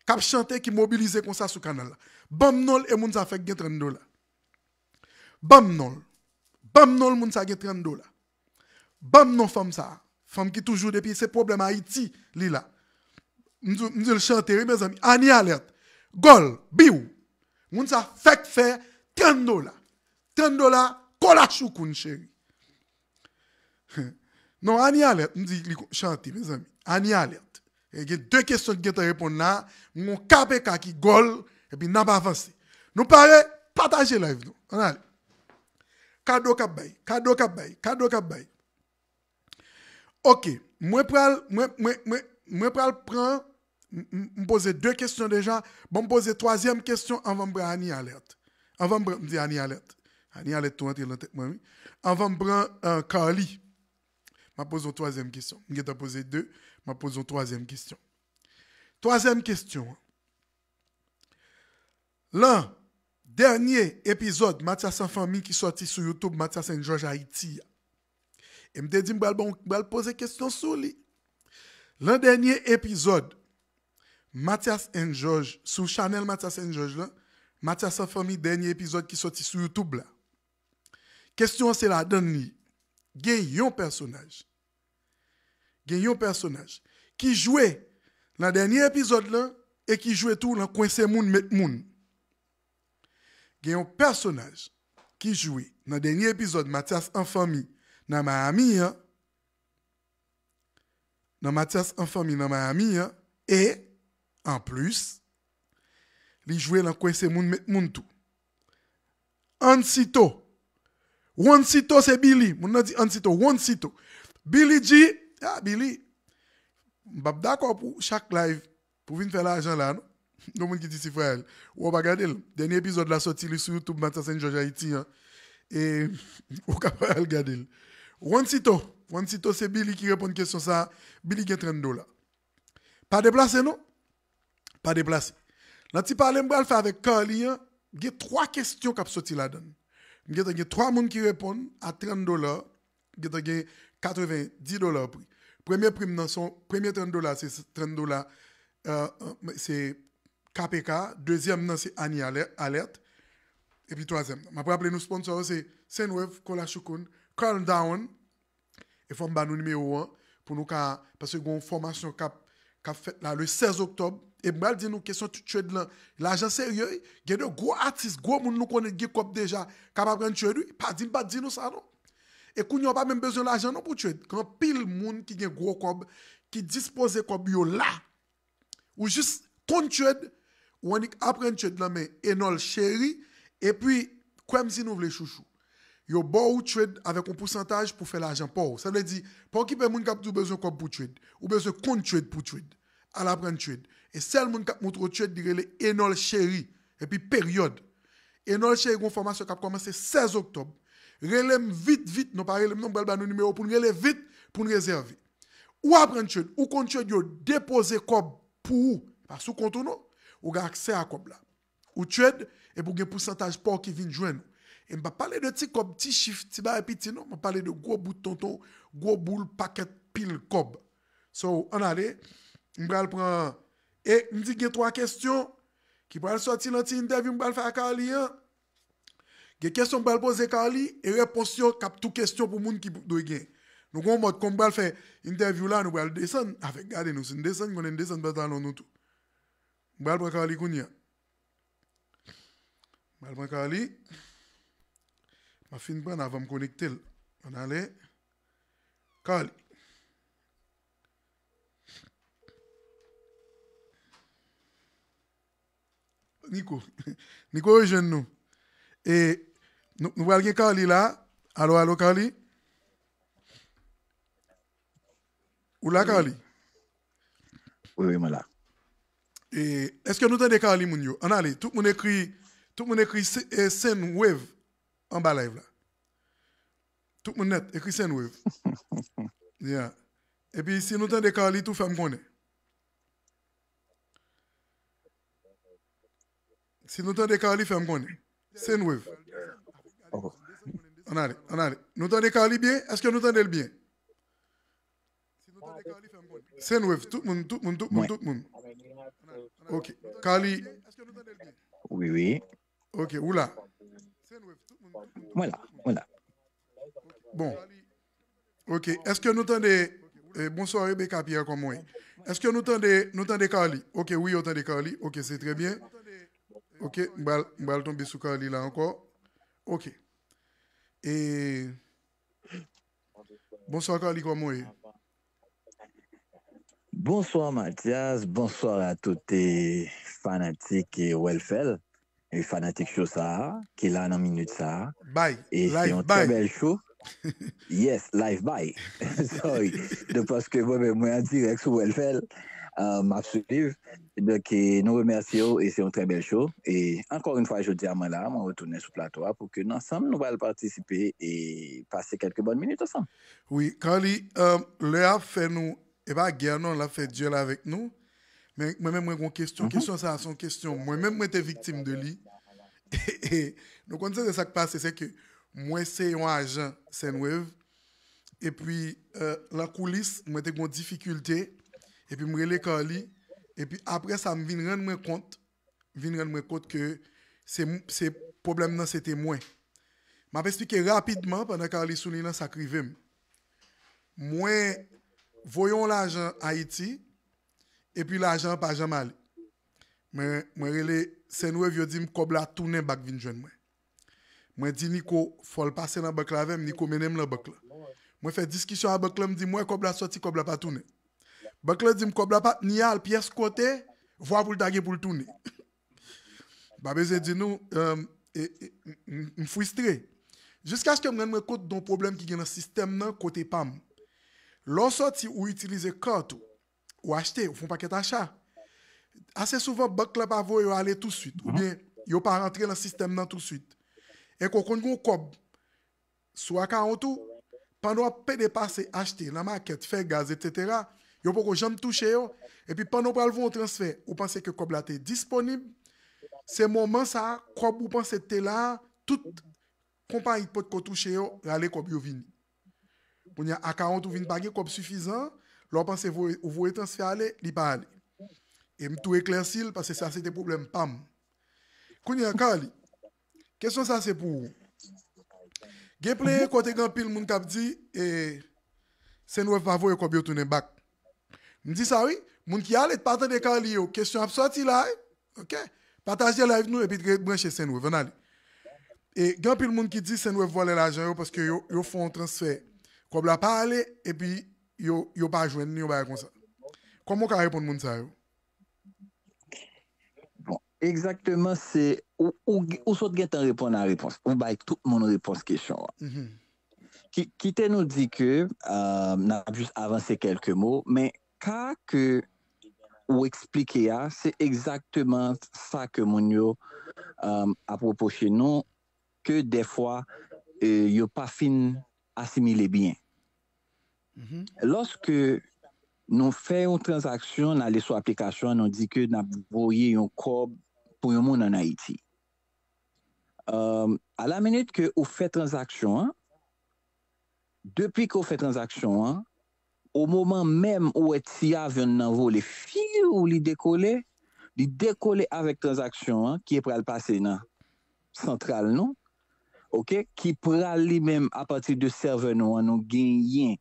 qui a chanté, qui mobilisé comme ça sous canal là. Bam nol e moun sa fèk gè 30 dola. Bam nol. Bam nol moun sa gè 30 dola. Bam non fam sa. Fam ki toujou depi se problem a iti li la. Mzou mzou l chante ri mè zami. Ani alet. Gol. Bi ou. Moun sa fèk fèk 30 dola. 30 dola kolak chou koun chè. <laughs> Non ani alet. Mzou mzou l chante ri mè zami. Ani alet. Ege dè kèstyon gè te repon la. Moun kape kaki gol. et puis n'a pas avancé. Nous parlons, partagez live nous. On a cadeau cap cadeau cap cadeau OK, moi pral moi moi moi pral prend me poser deux questions déjà, bon poser troisième question avant me Annie alerte. Avant me Annie alerte. Annie alerte tout entier dans tête moi Avant me prendre euh, Carly. M'a pose une troisième question. Je vais poser deux, m'a pose une troisième question. Troisième question. L'an dernier épisode Mathias saint famille qui sorti sur YouTube Mathias Saint George Haïti. Et me dit me bon poser question sur lui. L'an dernier épisode Mathias Saint George sur Chanel Mathias Saint George. là, Mathias saint famille dernier épisode qui sorti sur YouTube là. Question c'est la donne li. Gagnons personnage. yon personnage qui jouait l'an dernier épisode là et qui jouait tout dans coincer moun met moun gen yon qui ki dans nan denye epizod Matias Enfami dans Miami Dans nan Matias Enfami nan Miami ya, e, an plus, li jwe lan kwen se moun met moun tou. Ansito, Sito, c'est Billy, moun nan di Ansito, Sito. Billy G, Ah, Billy, mbap d'accord pour chaque live Pour venir faire l'argent là, non non, moun qui dit si frère. Ou pas le dernier épisode la sortie sur YouTube Matin Saint-Georges Haïti hein. et ou capable regarder. Wansito, sito, c'est Billy qui répond à une question ça. Billy qui 30 dollars. Pas déplacé non Pas déplacé. Là tu parles m'bral avec Carly, hein. il y 3 trois questions qui sorti là-dedans. Il y a trois personnes qui répondent à 30 dollars, il y a 90 dollars pri. Premier prime dans son premier 30 dollars c'est 30 dollars euh, euh c'est KPK. Dezyem nan non, se Ani Alert. Epi toazem. Ma pou aple nou sponsor se Senwev Kola Choukoun. Calm Down. E fom banou nime ou an. Pou nou ka, paswe gwen ou formasyon kap. Kap fet la le 16 Oktob. E mwel di nou kesyon tou twed lan. Lajan seryoy. Gen yo gwo artist. Gwo moun nou konen ge kop deja. Kabap gen twed ou. Padin padin ou sa non. E kou nyon pa men bezon lajan nou pou twed. Kan pil moun ki gen gwo kop. Ki dispose kop yo la. Ou jis ton twed. on dit qu'après le la main, et non chéri, et puis, comme si nous y chouchou. Yo de trade avec un pourcentage pour faire l'argent pour. Ça veut dire, pour qui peut moun kap tout besoin comme pour trade, ou besoin compte trade pour trade, à la le trade. Et seul moun kap montre trade, dirait le enol chéri, et puis période. Enol chéri, une formation qui a commencé 16 octobre. Relève vite, vite, non pas relève, non, balba nos pour relève vite, pour nous réserver. Ou apprendre trade, ou compte trade, yo déposer comme pour, Parce que compte non Ou ga akse a kob la. Ou twed, e bou gen pousantaj pa ou ki vin jwen. E mba pale de ti kob, ti chif, ti ba epi ti nou, mba pale de gwo bout tonto, gwo bou paket pil kob. So, anade, mba al pran, e, mdi gen 3 kestyon, ki pran soti nan ti interview mba al fay akali ya. Gen kestyon mba al pose akali, e reposyon kap tou kestyon pou moun ki doye gen. Nou kon mot, kon pran fay interview la, nou pran desen, afe gade nou sen desen, konen desen, betan loun nou tou. Je vais aller voir Kali Je vais aller voir Kali. Je ne sais pas vais me connecter. On va aller voir Kali. Nico. <laughs> Nico je vais nous. Et nous allons voir Kali, là. Allô, allô, Kali. Où est Kali? Oui, oui, et est-ce que nous avons des Mounio On allez, tout le monde écrit, tout le monde écrit eh, Sen Wave en bas live là. Tout le monde écrit Sen Wave. <laughs> Et puis si nous avons des Carly, tout femme connaît. Si nous entendons Carly, femme connaît. Sen Wave. Oh. On allez, on allez. Nous entendons Carly bien Est-ce que nous entendons bien Sen Wave, tout le monde, tout le monde, tout le monde, tout le monde. Ok. Kali. Oui, oui. Ok, oula. Voilà, voilà. Bon. Ok. Est-ce que nous tendez... Eh, bonsoir Rebecca Pierre comme moi. Est-ce que nous tendez nous Kali? Ok, oui, on tendez Kali. Ok, c'est très bien. Ok, on va tomber sur Kali là encore. Ok. Et. Bonsoir Kali, comme moi. Bonsoir Mathias, bonsoir à tous les fanatiques et Welfel, et fanatiques sur ça, qui est là dans minute ça. Bye. Et c'est un très bel show. <laughs> yes, live bye. <laughs> Sorry. De parce que moi-même, moi en direct sur Welfel, euh, Donc, nous remercions et c'est un très bel show. Et encore une fois, je dis à moi là, on retourner sur le plateau pour que nous ensemble, nous allons participer et passer quelques bonnes minutes ensemble. Oui, Carly, euh, Léa fait nous et eh pas ben, guerre, non, l'a fait Dieu là avec nous. Mais moi-même, moi, une question. Mm -hmm. Question, ça, son question. Moi-même, moi, j'étais victime de lui. <laughs> Et, nous, donc, on sait que ça qui passe, c'est que moi, c'est un agent Senwave. Et puis, euh, la coulisse, moi, j'étais en difficulté. Et puis, je suis lui. Et puis, après, ça me vient rendre compte, vient rendre compte que c'est problème là c'était moi. Je vais expliquer rapidement pendant que Carly souligne ça crive. Moi, voyons l'argent Haïti, et puis l'argent pas jamais aller. Mais, moi, c'est nous, vieux, dit, cobla tourner back vinn joine moi. Moi, dis, Nico, faut le passer dans la bac là, Nico, menem la bac là. Moi, fait discussion à bac là, me dit, moi, cobla sorti, cobla pas tourner. Bac là, dit, cobla pas, ni al, pièce côté, voir pour le taguer pour le tourner. <laughs> Babé, dit, nous, euh, me frustré. Jusqu'à ce que je me rende compte d'un problème qui est dans le système, côté PAM. Lonsot si ou itilize kart ou achete ou foun paket achat, ase souvan bak la pavou yo ale tout suite ou mhm. bien yo pa rentre la sistem nan tout suite. E kou konjou kob sou akantou, pando apè de pase achete nan maket, fè gaz, et cetera, yo pou kou jem touche yo, epi pando pralvou an transfer, ou panse ke kob la te disponib, se mouman sa, kob ou panse te la, tout kompany pot kou touche yo, ale kob yo vinit. Pour a 40 ou 20 bagues comme suffisant, leur vous que vous, vous transfert aller, e il pas aller. Et tout éclaircir parce que ça c'était problème pam. Quand y quest Kali, question ça c'est pour vous. Gameplay côté grand pile moun cap dit et c'est nous va e voir comme retourner back. Me dit ça oui, monde qui allait pas de Kali question question sorti là. OK. Partagez live nous et puis brancher c'est nous, venez. E, et grand pile monde qui dit c'est nous voler l'argent parce que ils font un transfert Kwa blap pale, epi yo pa jwen, yo bay kon sa. Kwa mwen ka repon moun sa yo? Bon, egzaktman se, mm-hmm. euh, ou sot gen tan repon nan repons, ou bay tout moun nan repons kesyon wa. Ki te nou di ke, nan jist avanse kelke mou, men ka ke ou eksplike ya, se egzaktman sa ke moun yo euh, apropo che nou, ke defwa euh, yo pa fin... asimile byen. Mhm. Lorske nou fè yon transaksyon nan leso aplikasyon, nou di ke nan bouye yon kob pou yon moun nan Haiti. A euh, la menit ke ou fè transaksyon, depi ke ou fè transaksyon, ou mouman mèm ou et siya ven nan vou le fi ou li dekole, li dekole avèk transaksyon ki e pral pase nan central nou, Ok, ki pral li men a pati de server nou an nou gen yen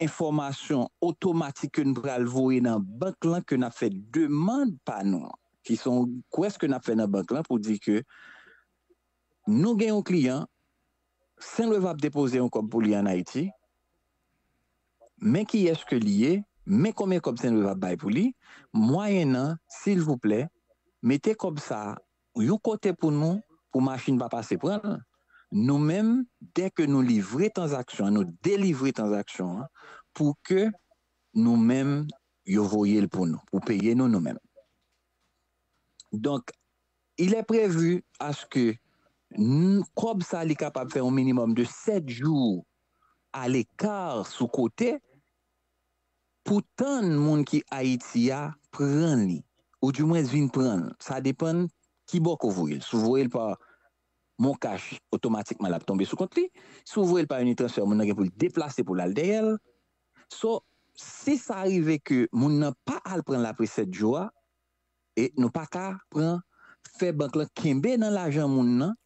informasyon otomatik ke nou pral vouye nan bank lan ke nou ap fè deman pa nou, ki son kou eske nou ap fè nan bank lan pou di ke nou gen yon kliyan, sen lou evap depoze yon kom pou li an Haiti, men ki eske liye, men kome kom sen lou evap bay pou li, mwayen nan, sil vou ple, mette kom sa, yon kote pou nou, pour machine pas passer prendre. Nous-mêmes, dès que nous livrons transaction, nous délivrons transaction, hein, pour que nous-mêmes, yo le pour nous, pour payer nous nous-mêmes. Donc, il est prévu à ce que comme ça, est capable de faire un minimum de 7 jours à l'écart sous côté pour tant de monde qui Haïti a prendre ou du moins vient prendre. Ça dépend Kibok ou vwil, sou vwil pa moun kash otomatikman ap tombe sou kontri, sou vwil pa yon yon transfer moun nan gen pou l deplase pou l al deyel. So, se sa arrive ke moun nan pa al pren la prese djwa, e nou pa ta pren, fe bank lan kenbe nan la jan moun nan,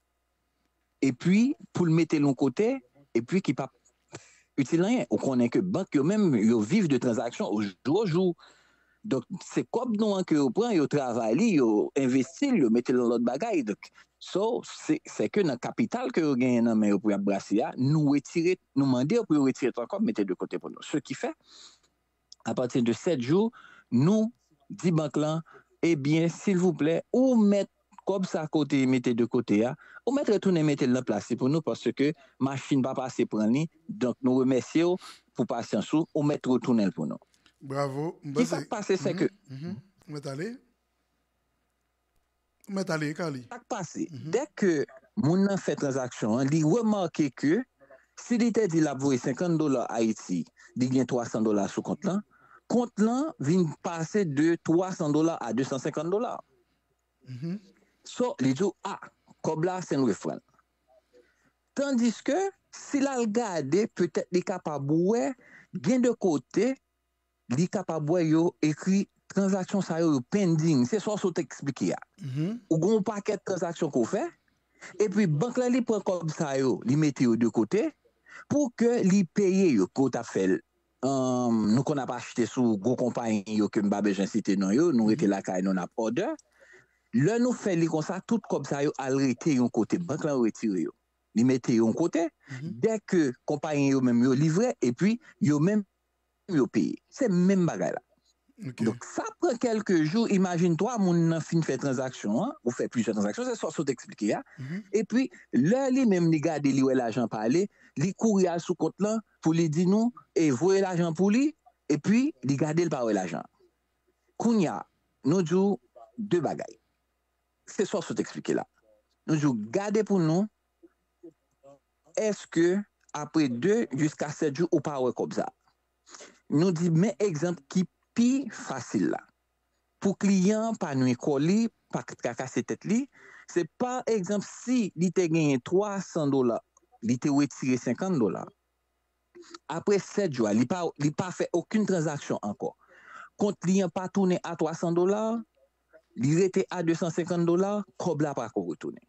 e pi pou l mette loun kote, e pi ki pa utile lanyen. Ou konen ke bank yo menm yo viv de transaksyon ou jwo jwo. Donk se kob nou an ke yo pran, yo travali, yo investi, yo mette loun lout bagay. So, se ke nan kapital ke yo genye nan men yo pran brasi ya, nou mande yo pran yo retire ton kob, mette loun lout bagay pou nou. Se ki fe, apatin de 7 jou, nou, di bank lan, ebyen, sil vou ple, ou mette kob sa kote, mette loun lout bagay pou nou, ou mette loun lout bagay pou nou, parce ke machin pa pase pran li, donk nou remese yo pou pase ansou, ou mette loun lout bagay pou nou. Bravo. Ki sa k pase se ke? Mhm, mhm. Mwen tali? Mwen tali e kali? Sa k pase, mhm. dek ke moun nan fè transaksyon, li wè marke ke, si li te di la vwe 50 dolar a iti, di gen 300 dolar sou kont lan, kont lan vin pase de 300 dolar a 250 dolar. So, li djou a, kob la sen refren. Tandis ke, si la l gade, pe te di ka pa bwe, gen de kote, li kapabwa yo ekri transaksyon sa yo yo pendin, se son sou te ekspliki ya. Mhm. Ou goun pa ket transaksyon ko fe, e pi bankla li prekob sa yo, li meti yo de kote, pou ke li peye yo kota fel, um, nou kon apache te sou goun kompany yo ke mbabe jensite non yo, nou rete la kaya non apode, lè nou fel li konsa, tout kompany yo al rete yo kote, bankla yo rete yo, li meti yo kote, mhm. dek kompany yo menm yo livre, e pi yo menm yo piye. Se menm bagay la. Donk sa pren kelke jou, imagine to, moun nan fin fè transaksyon, ou fè pwisè transaksyon, se so se te eksplike ya. Mhm. E pi, lè li menm li gade li wè l'ajan pa ale, li kou rial sou kont lan pou li di nou e vwe l'ajan pou li, e pi, li gade l pa wè l'ajan. Koun ya, nou djou de bagay. Se so se te eksplike la. Nou djou gade pou nou, eske apre 2, jiska 7 jou ou pa wè kobza. nou di men ekzamp ki pi fasil la. Pou kliyan pa nou e koli, pa kakase tet li, se pa ekzamp si li te genyen 300 dolar, li te ou e tire 50 dolar, apre 7 jwa, li pa fe okun transaksyon anko. Kont li yon pa toune a 300 dolar, li rete a 250 dolar, krob la pa kou kou toune.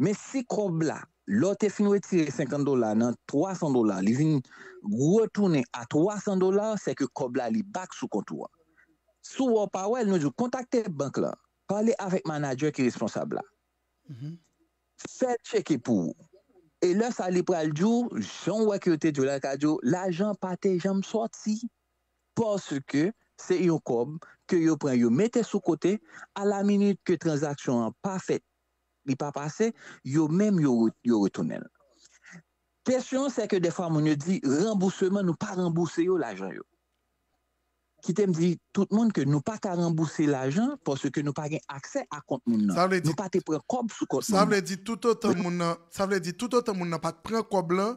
Men si krob la, Lote finwe tire 50 dola nan 300 dola, li vin wotounen a 300 dola, se ke kob la li bak sou kontwa. Sou wopawel nou di kontakte bank la, pale avek manager ki responsab la. Mm-hmm. Fèl cheke pou, e lò sa li pral diou, jan wak yo te diou la ka diou, la jan pate, jan msot si. Porske se yon kob ke yo pre yon mette sou kote, a la minute ke transaksyon an pa fète, li pa pase, yo menm yo retounel pesyon se ke defan moun yo di rembouseman nou pa rembouse yo l ajan yo ki tem di tout moun ke nou pa ta rembouse l ajan pou se ke nou pa gen aksè a kont moun nan nou pa te pren kob sou kont moun sa vle di tout otan moun nan pat pren kob la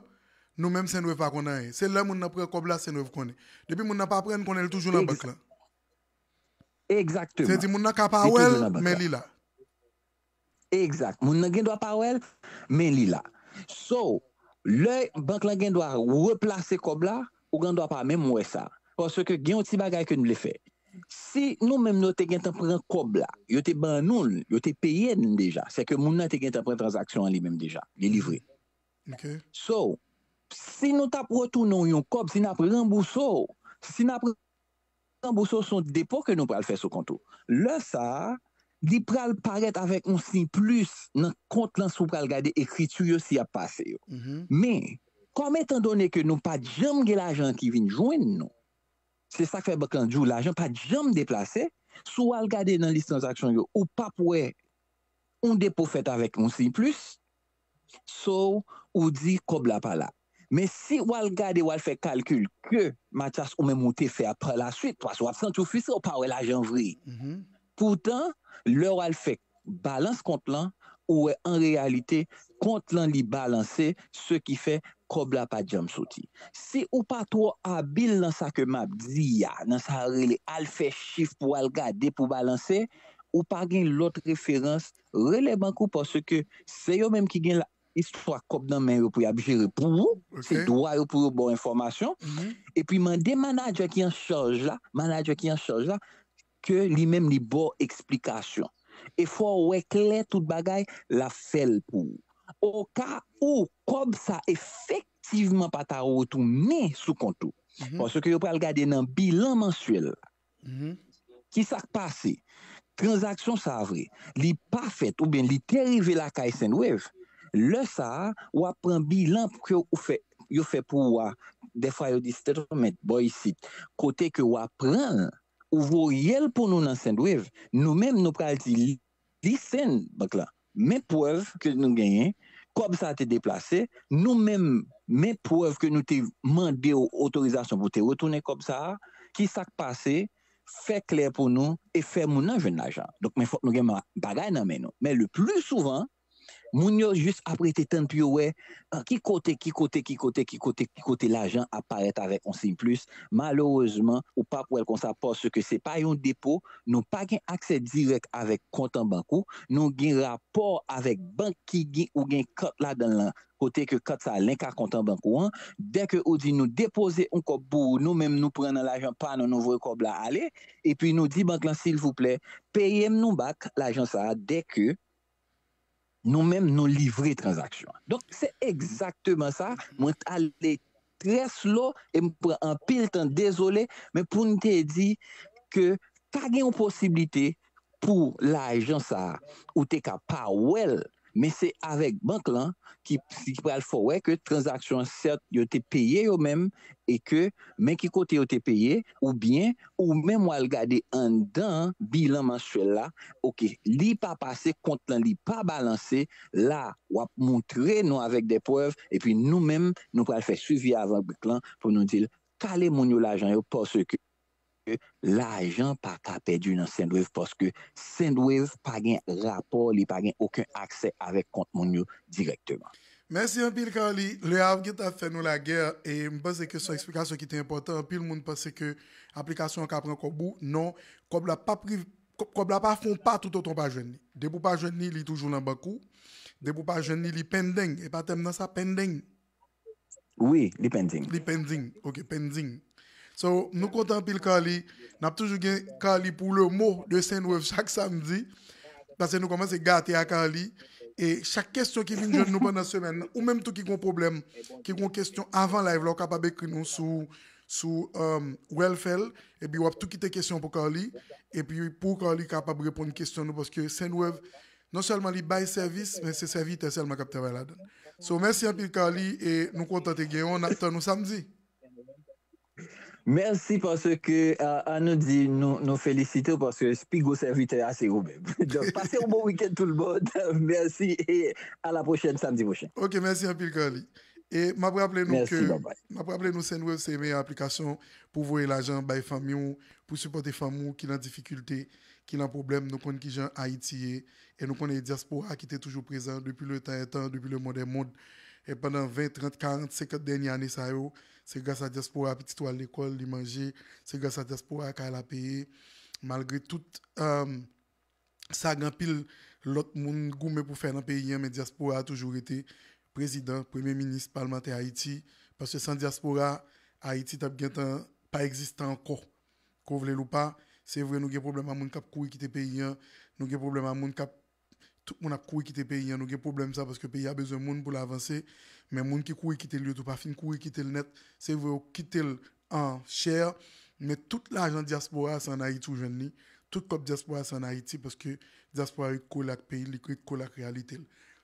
nou menm senwev akona e se la moun nan pren kob la senwev koni depi moun nan pa pren konel toujou nan bak la se di moun nan kapawel men li la Exact. Moun nan gen dwa pa wèl, men li la. So, le, bank lan gen dwa wè plase kob la, ou gen dwa pa men mwè sa. Pwoske gen yon ti bagay ke nou lè fè. Si nou men nou te gen te pren kob la, yo te ban nou, yo te peyen deja, se ke moun nan te gen te pren transaksyon li men deja, li livre. So, si nou tap wè tou nou yon kob, si nan pren mwè sa, si nan pren mwè sa, son depo ke nou pral fè so konto. Le sa, Di pral paret avèk un sin plus nan kont lan sou pral gade ekritu yo si ap pase yo. Mhm. Men, kom etan donè ke nou pa djem ge la ajan ki vin jwen nou, se sa fe bakan djou la ajan pa djem deplase, sou wal gade nan list transaksyon yo ou pa pouè un depo fèt avèk un sin plus, sou ou di kob la pa la. Men si wal gade wal fè kalkul ke matas ou men moutè fè ap pral la suite, wap san tou fise ou pa wè la jan vriye. Mhm. Poutan, lor al fek balans kont lan, ouwe en realite kont lan li balanse se ki fe kob la pa jam soti. Se ou pa to abil nan sa ke map ziya, nan sa rele al fek chif pou al gade pou balanse, ou pa gen lout referans rele bankou parce ke se yo menm ki gen la istwa kob nan men yo pou yabjere pou yo, se doa yo pou yo bon informasyon, mhm. e pi man de manajwa ki an soj la, manajwa ki an soj la, ke li men li bo eksplikasyon. E fwa wè klet tout bagay, la fèl pou. Ou ka ou kob sa efektivman pata wotou, men sou kontou. Mhm. Pwosè ke yo pral gade nan bilan menswèl, mhm. ki sak pase, transaksyon sa avre, li pa fèt, ou ben li terive la kaysen wèv, le sa, wè pran bilan pou ke yo fè, yo fè pou wè, defwa yo di stètou men, bo yisit, kote ke wè pran, ou vwo yel pou nou nan sen dwev, nou menm nou pral ti lisen bak la, menpwev ke nou genye, kob sa te deplase, nou menm menpwev ke nou te mande ou otorizasyon pou te wotoune kob sa, ki sak pase, fe kler pou nou, e fe mounan jen la jan. Dok men fok nou genye bagay nan men nou. Men le plu souvan, moun yo jist apre te ten pyo we, ki kote, ki kote, ki kote, ki kote, ki kote l'ajan aparet avek, onsim plus, malorosman, ou pa pou el konsapos, seke se pa yon depo, nou pa gen akse direk avek kontan bankou, nou gen rapor avek bank ki gen ou gen kot la dan lan, kote ke kot sa len ka kontan bankou an, dek ke ou di nou depose un kop bou, nou menm nou prenen l'ajan pa nou nou vre kop la ale, e pi nou di bank lan, s'il vous plè, peyem nou bak l'ajan sa, dek ke, Nou mèm nou livre transaksyon. Donk se ekzaktèman sa, mwen alè tres lo, e mwen pre an pil tan dezolé, mwen pou nte di ke ta gen yon posibilite pou la ajan sa ou te ka pa wel Men se avèk bank lan ki si pral fò wè ke transaksyon sèrt yo te peye yo menm e ke men ki kote yo te peye ou bien ou men wèl gade an dan bilan menswèl la ou ki li pa pase kont lan li pa balanse la wèp moun tre nou avèk depwèv e pi nou menm nou pral fè suivi avèk bank lan pou nou dil kalè moun yo la jan yo pou se kè. la jan pa ka pedi nan Sendwave poske Sendwave pa gen rapor, li pa gen oken akse avek kont monyo direkteman. Mersi an pil ka li, le avgit a fe nou la ger, e mbese ke son eksplikasyon ki te importan, pil moun pose ke aplikasyon ka pren kobou, non kob la pa fon pa toutoton pa jenni. Debo pa jenni li toujou nan bakou, debo pa jenni li pendeng, e pa tem nan sa pendeng. Oui, li pendeng. Li pendeng, ok, pendeng. So, nous comptons pile Kali. Nous toujours Kali pour le mot de Saint-Wave chaque samedi. Parce que nous commençons à gâter à Kali. Et chaque question qui vient de nous pendant la semaine, ou même tout qui a un problème, qui a une question avant live, nous capable d'écrire nous sur sur euh, et puis on a tout quitté question pour Carly, et puis pour Carly capable de répondre à question parce que Saint-Web, non seulement il bail service, mais c'est serviteur seulement qui travailler là-dedans. So, merci à Carly et nous comptons de on attend nous samedi. Merci parce que euh, nous dit nous, nous félicitons parce que Spigo serviteur assez vous même. <laughs> Donc passez un bon week-end tout le monde. <laughs> Merci et à la prochaine samedi prochain. Ok, merci à Pilkali. Et je rappelé nous que m'a rappelé nous c'est meilleure application pour voir l'argent by famille pour supporter famille qui ont difficulté, qui ont problème, nous connaissons qui gens Haïti et nous connaissons diaspora qui était toujours présents depuis le temps et temps, depuis le monde et pendant 20, 30, 40, 50 dernières années ça Se grasa diaspora apitito al l'ekol, li manje, se grasa diaspora akal apye, malgre tout sa euh, gan pil lot moun goume pou fè nan peyen, men diaspora a toujou rete prezident, premen minis, palman te Haiti, paswe san diaspora, Haiti tap gen tan pa existan anko, kovle lou pa, se vre nou gen problem a moun kap koui ki te peyen, nou gen problem a moun kap... Tout moun ap koui kite peyi, an nou gen problem sa, paske peyi a bezon moun pou la avanse, men moun ki koui kite lyo tou pa fin, koui kite l net, se vwe ou kite l an chèr, men tout l ajan diaspora san Haiti ou jenni, tout kop diaspora san Haiti, paske diaspora yi koui lak peyi, yi koui koui lak realitèl.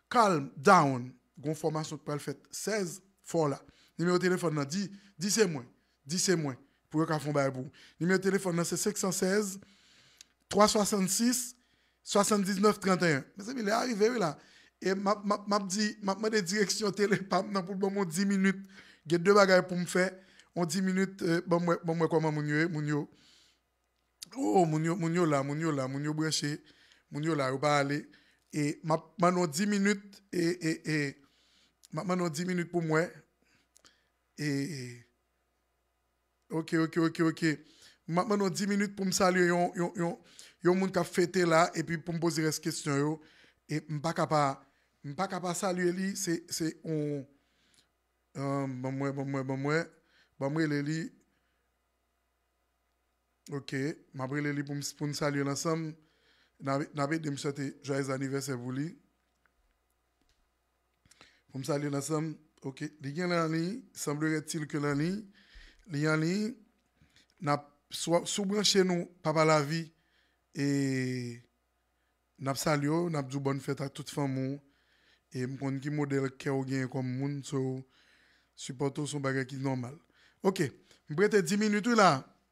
Kalm, down, goun formasyon pral fèt, 16, fola, nimeyo telefon nan, 10, 10 se mwen, 10 se mwen, pou yo ka fon baye bou, nimeyo telefon nan se 516, 366, 79-31. Mes amis, il est arrivé là. Et m'a, m'a, m'a dit, m'a demandé direction télépam <laughs> pour bon mon 10 minutes. J'ai deux bagages pour me faire. En 10 minutes, euh, bon moi, bon moi comment mon yo, mon yo. Oh, mon yo, mon yo là, mon yo là, mon yo branché, mon yo là, on va aller. Et m'a m'a 10 minutes et et et m'a m'a 10 minutes pour moi. Et OK, OK, OK, OK. M'a m'a 10 minutes pour me saluer yon yon yon Yon moun ka fete la, epi pou mpozire skestyon yo, e mpa kapa, mpa kapa salye li, se, se, on, an, bamwe, bamwe, bamwe, bamwe li li, oke, mabre li li pou msalye nasam, nabe, nabe demisote, jayez anives e vou li, pou msalye nasam, oke, li gen nan li, semblere til ke nan li, li yan li, soubran chen nou, papa la vi, E nap salyo, nap djou bon fèt ak tout fan moun. E mkon ki model kè ou gen kom moun sou suporto sou bagè ki normal. Ok, mbrete di minwit ou la.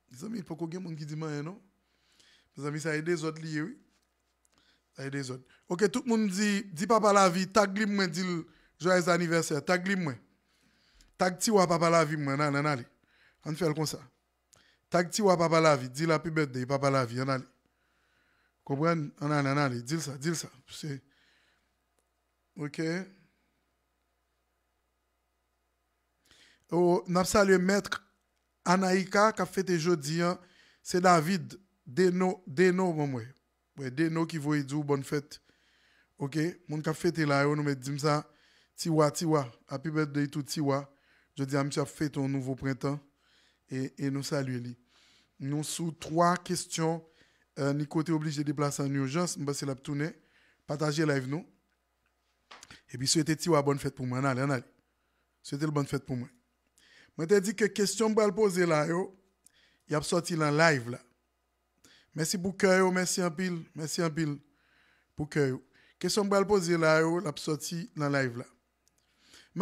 Dizan mi, pokou gen moun ki di man eno. Dizan mi, sa yede zot li yoy. Sa yede zot. Ok, tout moun di, di papa la vi, tag li mwen, dil joye zaniversè, tag li mwen. Tag ti wapapa la vi mwen, nan, nan, nan li. An fèl kon sa. Tag ti wapapa la vi, dil api bedde, di papa la vi, nan, nan, nan. Comprendre En allez, dis ça, dis ça. C'est... OK. On oh, a salué maître Anaïka qui a fêté jeudi. C'est David Deno, Deno, moi. Ouais, Deno qui voulait dire bonne fête. OK. Mon qui a fêté là, nous met dit ça. Tiwa, Tiwa. Happy birthday tout Tiwa. Je dis à monsieur, fête ton nouveau printemps. Et, et nous saluons. Nous sous trois questions euh, Nico obligé de déplacer en urgence. Je la tourner, partager live nous. Et puis souhaitez-vous une bonne fête pour moi. Allez, allez. une bonne fête pour moi. Je dit que question que je poser là, il a sorti dans live là. Merci pour merci en pile, merci en pile pour cœur. Question que je poser là, il a sorti dans live là.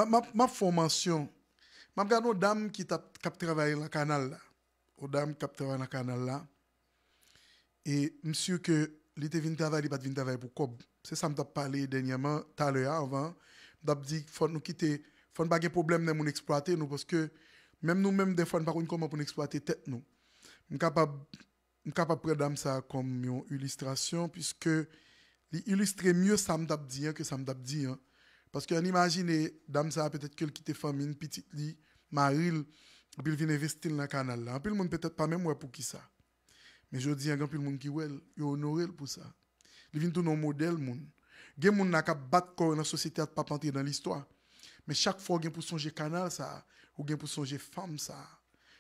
Ma, ma, formation, je regarde aux dames qui, qui travaillent dans le canal là. Aux dames qui travaillent dans le canal là. Et monsieur que l'été vient travailler, il pas vient travailler pour Cob. C'est ça que je parlé dernièrement, tout à l'heure, avant. Je dit faut nous quitter, faut pas de problème dans mon exploiter nous parce que même nous-mêmes, des fois, nous ne savons pas comment pour exploiter tête nous. Je suis capable de prendre ça comme une illustration puisque il illustre mieux ça me dit hein, que ça me dit. Hein. Parce qu'on imagine, dame ça peut-être qu'elle quitte famille, petite lit, mari, puis il vient investir dans le canal là. Puis le monde peut-être pas même pour qui ça et je dis, il y a grand monde qui est honoré pour ça. Il vient tout nos modèles. Il y a des gens qui battu dans la société à ne pas entrer dans l'histoire. Mais chaque fois, il y a pour songer canal, ça, ou il pour songer femme, ça.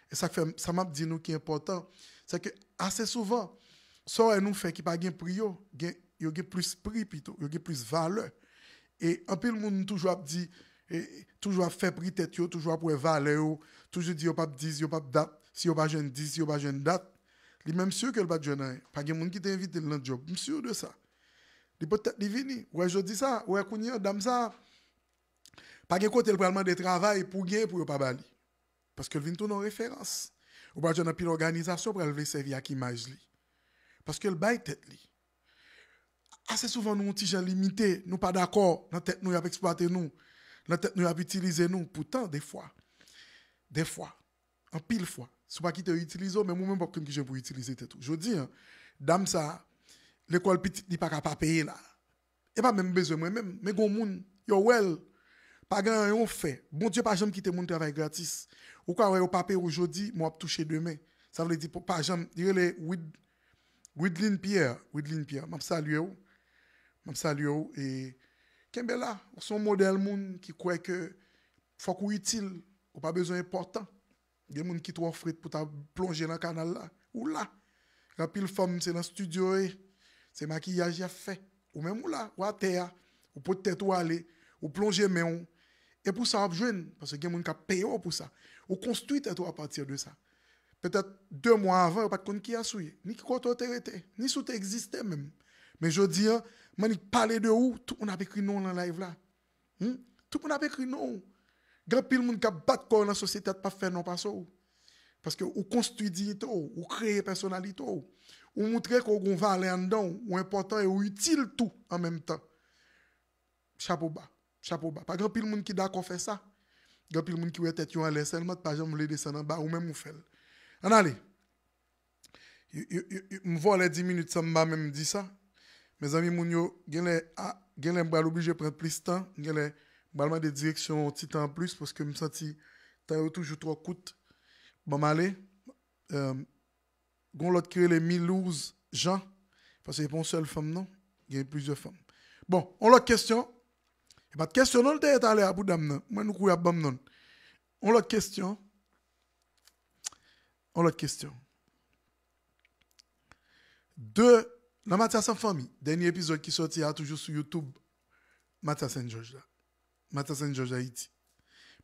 Et ça fait, ça m'a dit nous qui est important, c'est que assez souvent, ça nous fait qui pas gain prix, il y a plus prix plutôt, il y a plus valeur. Et un peu le monde toujours dit, et toujours fait prix tête, toujours pour valeur, toujours dit, il pas de 10, pas de date, si on pas jeune 10, pas jeune date. Je suis même sûr que le pas de Pas de monde qui t'a dans le job. Je suis sûr de ça. Il peut être venu. Ouais, je dis ça. Ouais, Kounia, dame ça. Pas de côté le de travail pour gagner pour ne pas bali. Parce que le vient en référence. Ou pas de jeune pile organisation pour le servir à qui li. Parce que le bail tête Assez souvent, nous, on limité, nous pas d'accord, tête, nous, avons exploité nous, tête, nous, avons utilisé nous. Pourtant, des fois, des fois, en pile fois, ce pas qui te utilise, mais moi-même, pas qui j'ai pas utiliser. Tout. Je dis, hein, dame ça, l'école petite n'est pas de payer là. Et pas même besoin moi-même. Mais bon, moun, yo well, pas grand rien fait. Bon Dieu, pas jamais quitter mon travail gratis. Ou quoi, ouais, pas payer aujourd'hui, moi, toucher demain. Ça veut dire, pas jamais, dire les Widlin Pierre, Widlin Pierre, m'a salue. Oh. m'a salue. Oh, et Kembela, son modèle moun qui croit que faut qu'on utile, ou pas besoin important. Il y a des gens qui te frites pour plonger dans le canal là. Ou là. La pile femme, c'est dans le studio. Eh. C'est maquillage a fait. Ou même ou là, ou à terre. Ou pour te aller. Ou plonger mais on. Et pour ça, on Parce que il y a des gens qui payent pour ça. Ou construit toi à partir de ça. Peut-être deux mois avant, pas de qui a souillé. Ni qui a été, Ni tu existais même. Mais je dis, je hein, parle de où Tout le monde a écrit non dans la live là. Hmm? Tout le monde a écrit non. Grand pile moun qui bat corps dans société pas faire non pas ça. Parce que ou construit on ou des personnalité ou montre qu'on va aller en dedans, ou important et utile tout en même temps. Chapeau bas, chapeau bas. Pas grand pile moun qui d'accord fait ça. Grand pile moun qui ouais tête en l'air seulement pas jamais le descendre en bas ou même ou fait. On je Me les 10 minutes ça m'a même dit ça. Mes amis moun yo, gen les ah, obligé prendre plus de temps, gen balma des directions un petit temps en plus parce que je me senti tu as toujours trois coûts bon malé euh l'autre qui est les 1012 gens. parce que c'est pas une seule femme non il y a plusieurs femmes bon on l'autre question et pas question non tu es allé à bout d'amne moi nous à bam on l'autre question on question deux la matière sans famille dernier épisode qui sortira toujours sur YouTube Matthias Saint-Georges. Matin Saint-Georges Haïti.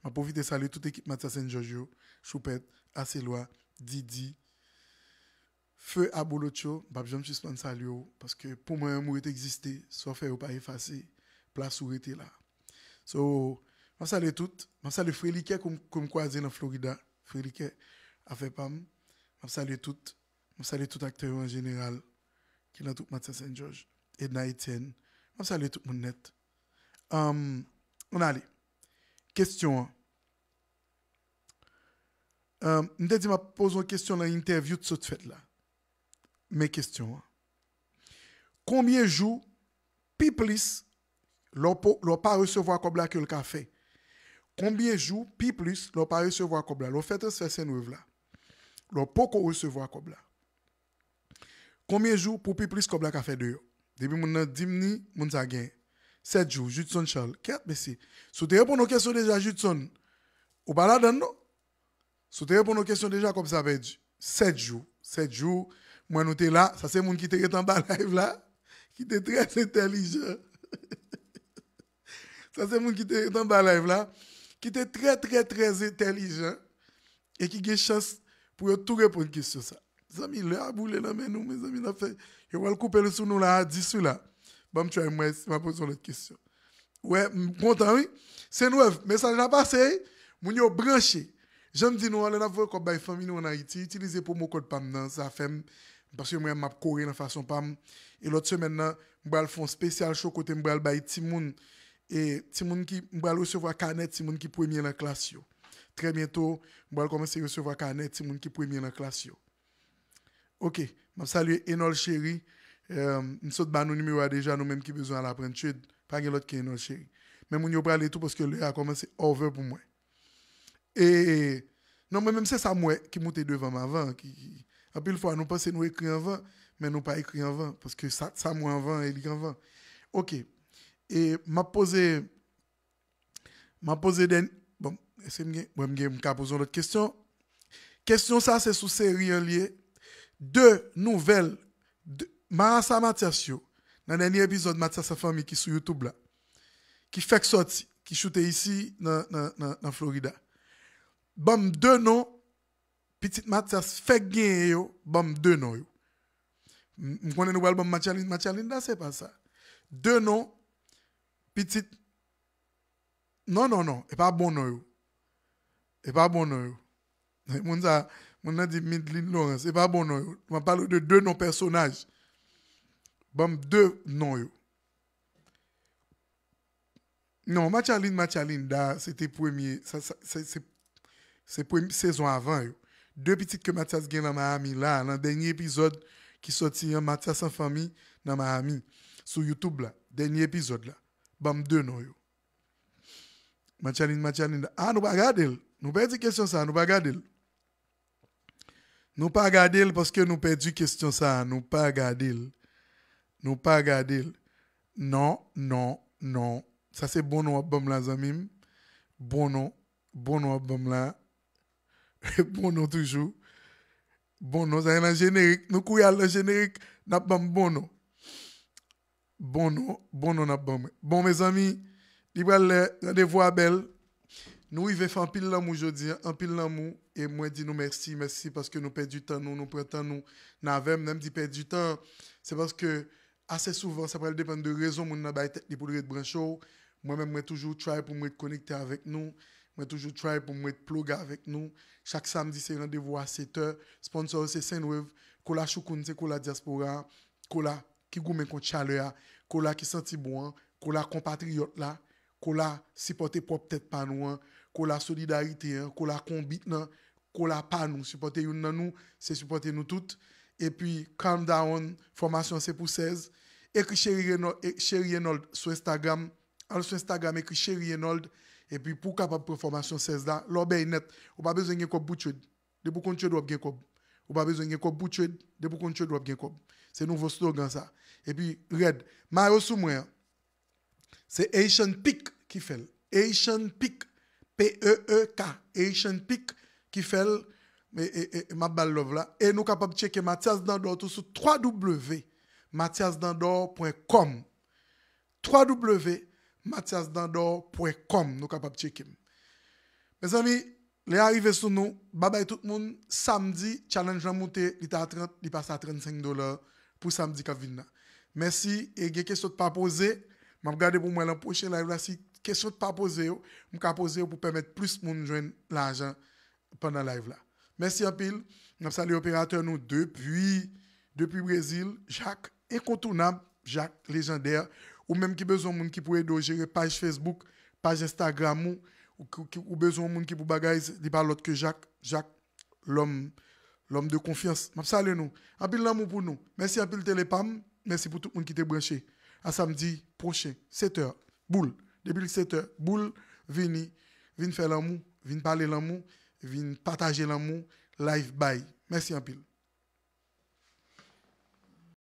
Je profite de saluer toute l'équipe Matin Saint-Georges, Choupette, Asselois, Didi, Feu Abolocho. Bah, je me suspends saluer parce que pour moi, un mourir existé, soit fait ou pas effacé, place où était là. So, je salue tout. Je salue Fréliquet comme comme croisé dans Florida. Fréliquet a fait pam. Je salue tout. Je salue tout acteur en général qui est dans tout Matin Saint-Georges et Etienne. Je salue tout mon net. Um, On a li. Kestyon an. Euh, Nde di ma pozon kestyon nan interview tso tfet la. Me kestyon an. Kombye jou pi plis lo pa resevo akobla ki yo lkafe? Kombye jou pi plis lo pa resevo akobla? Lo fetes fese nou evla. Lo poko resevo akobla. Kombye jou pou pi plis akobla kafe deyo? Debi moun nan dimni moun zagenye. 7 jours, Judson Charles, 4 blessés. Si tu réponds aux questions déjà, Judson, au balade, non? Si tu réponds aux questions déjà comme ça, 7 jours, 7 jours, moi, nous là, ça c'est mon qui était en bas live là, qui était très intelligent. <laughs> ça c'est mon qui était en bas live là, qui était très, très, très intelligent et qui a la chance pour tout répondre à question ça. amis, le a dans nous, mes amis, fait, ils vont couper le sous nous là, 10 sous là. Bon, tu as moi, ma position de une autre question. Ouais, content, oui. C'est nous, Message ça n'a passé. Nous yo branché. Je me dis, nous, on a vu comme famille en Haïti, utiliser pour mon code PAM, ça fait, parce que moi, je vais couru de façon PAM. Et l'autre semaine, je vais faire un spécial show côté, je vais Timoun. Et Timoun qui, recevoir vais recevoir Canet, Timoun qui premier dans la classe. Très bientôt, je vais commencer à recevoir Canet, Timoun qui premier dans la classe. Ok, je salue Enol Chéri. Euh, nous sommes dans nous numéro déjà, nous-mêmes qui besoin à l'apprentissage, pas l'autre qui est notre chéri. Mais nous avons parlé tout parce que lui a commencé over pour moi. Et non, mais même c'est ça, moi, qui montait devant avant. Qui, en plus, fois, nous pensons nous écrire avant, mais nous pas écrire avant, parce que ça, ça moi, avant, et lui, avant. OK. Et m'a posé. M'a posé des. Bon, c'est moi, je vais poser une autre question. Question ça, c'est sous série liée. Deux nouvelles. de Marasa Mathias, dans le dernier épisode Mathias sa famille qui est sur YouTube, là, qui fait sorti, qui shootait ici, dans Florida. Bam deux noms, petit Mathias fait gagner, yo, bam deux noms. Je connais le album Mathias Linda, c'est pas ça. Deux noms, petit. Non, non, non, et pas bon nom, Et pas bon nom, <laughs> Mon a dit Midlin Lawrence, et pas bon nom, On parle de deux noms personnages bam deux non yo. Non, Machaline, Machaline, c'était premier, c'est première saison avant yo. Deux petites que Mathias gagne dans Miami là, dans le dernier épisode qui sortit hein, Mathias en famille dans Miami sur YouTube là, dernier épisode là. Bam deux non yo. Machaline, Machaline, ah nous pas garder nous pas la question ça, nous pas regarder. Nous pas garder parce que nous perdu question ça, nous pas garder nous pas garder. Non, non, non. Ça c'est bon nom à la zamim. Bon nom, bon nom à la. <laughs> bon nom toujours. Bon nom, c'est un générique. Nous couillons le générique, n'a pas bon nom. Bon nom, bon nom n'a bon. mes amis, le rendez-vous à Belle. Nous, y fait un pile l'amour aujourd'hui, un pile l'amour. Et moi, dis nous merci, merci parce que nous perdons du temps, nous, nous prenons nous. Nous avons même dit perdre du temps. C'est parce que Asè souvan, sa prel depen de rezon moun nan baye tek di poudre de brin chou. Mwen mwen mwen toujou trai pou mwen konikte avèk nou. Mwen mwen toujou trai pou mwen ploga avèk nou. Chak samdi se yon an devou a sete. Sponsor se sen wev. Kola choukounse, kola diaspora. Kola ki goumen kon chale ya. Kola ki senti bon. Kola kompatriot la. Kola sipote pop tèt pa nou. Kola solidarite. Kola konbit nan. Kola pa nou. Sipote yon nan nou, se sipote nou tout. E pi, calm down. Formasyon se pou sez. Écrit Chéri Reynolds sur Instagram. Allez sur Instagram, écrit Chéri Reynolds. Et puis, pour capable de formation 16 là, l'obéi ben net, on pas besoin de quoi De pour qu'on doit On pas besoin de quoi De pour qu'on de bien C'est nouveau slogan ça. Et puis, Red, sou moyen. c'est Asian Pick qui fait. Asian Pick. E e P-E-E-K. Asian Peak qui fait. Mais, ma balle love là. Et nous capables de checker Mathias dans tout sur 3W mathiasdandor.com. www.mathiasdandor.com. Nous capables de checker. Mes amis, les arrivés sur nous. Bye bye tout le monde. Samedi, challenge en montée. Il est à 30, il passe à 35 dollars pour samedi qui Merci. Et question questions pas poser, Je vais regarder pour moi la prochaine live. Si question de pas poser, je vais poser pour permettre plus de monde de joindre l'argent pendant la live. Là. Merci à pile. Nous saluons l'opérateur nous depuis, depuis Brésil, Jacques incontournable, Jacques légendaire, ou même qui besoin de monde qui pourrait gérer page Facebook, page Instagram, ou, ou, besoin de monde qui pour bagaille, dit pas l'autre que Jacques, Jacques, l'homme l'homme de confiance. Je nous. Un pile l'amour pour nous. Merci à pile télépam. Merci pour tout le monde qui t'est branché. À samedi prochain, 7h, boule. Depuis 7h, boule, vini, vini faire l'amour, venez parler l'amour, venez partager l'amour, live bye. Merci à pile.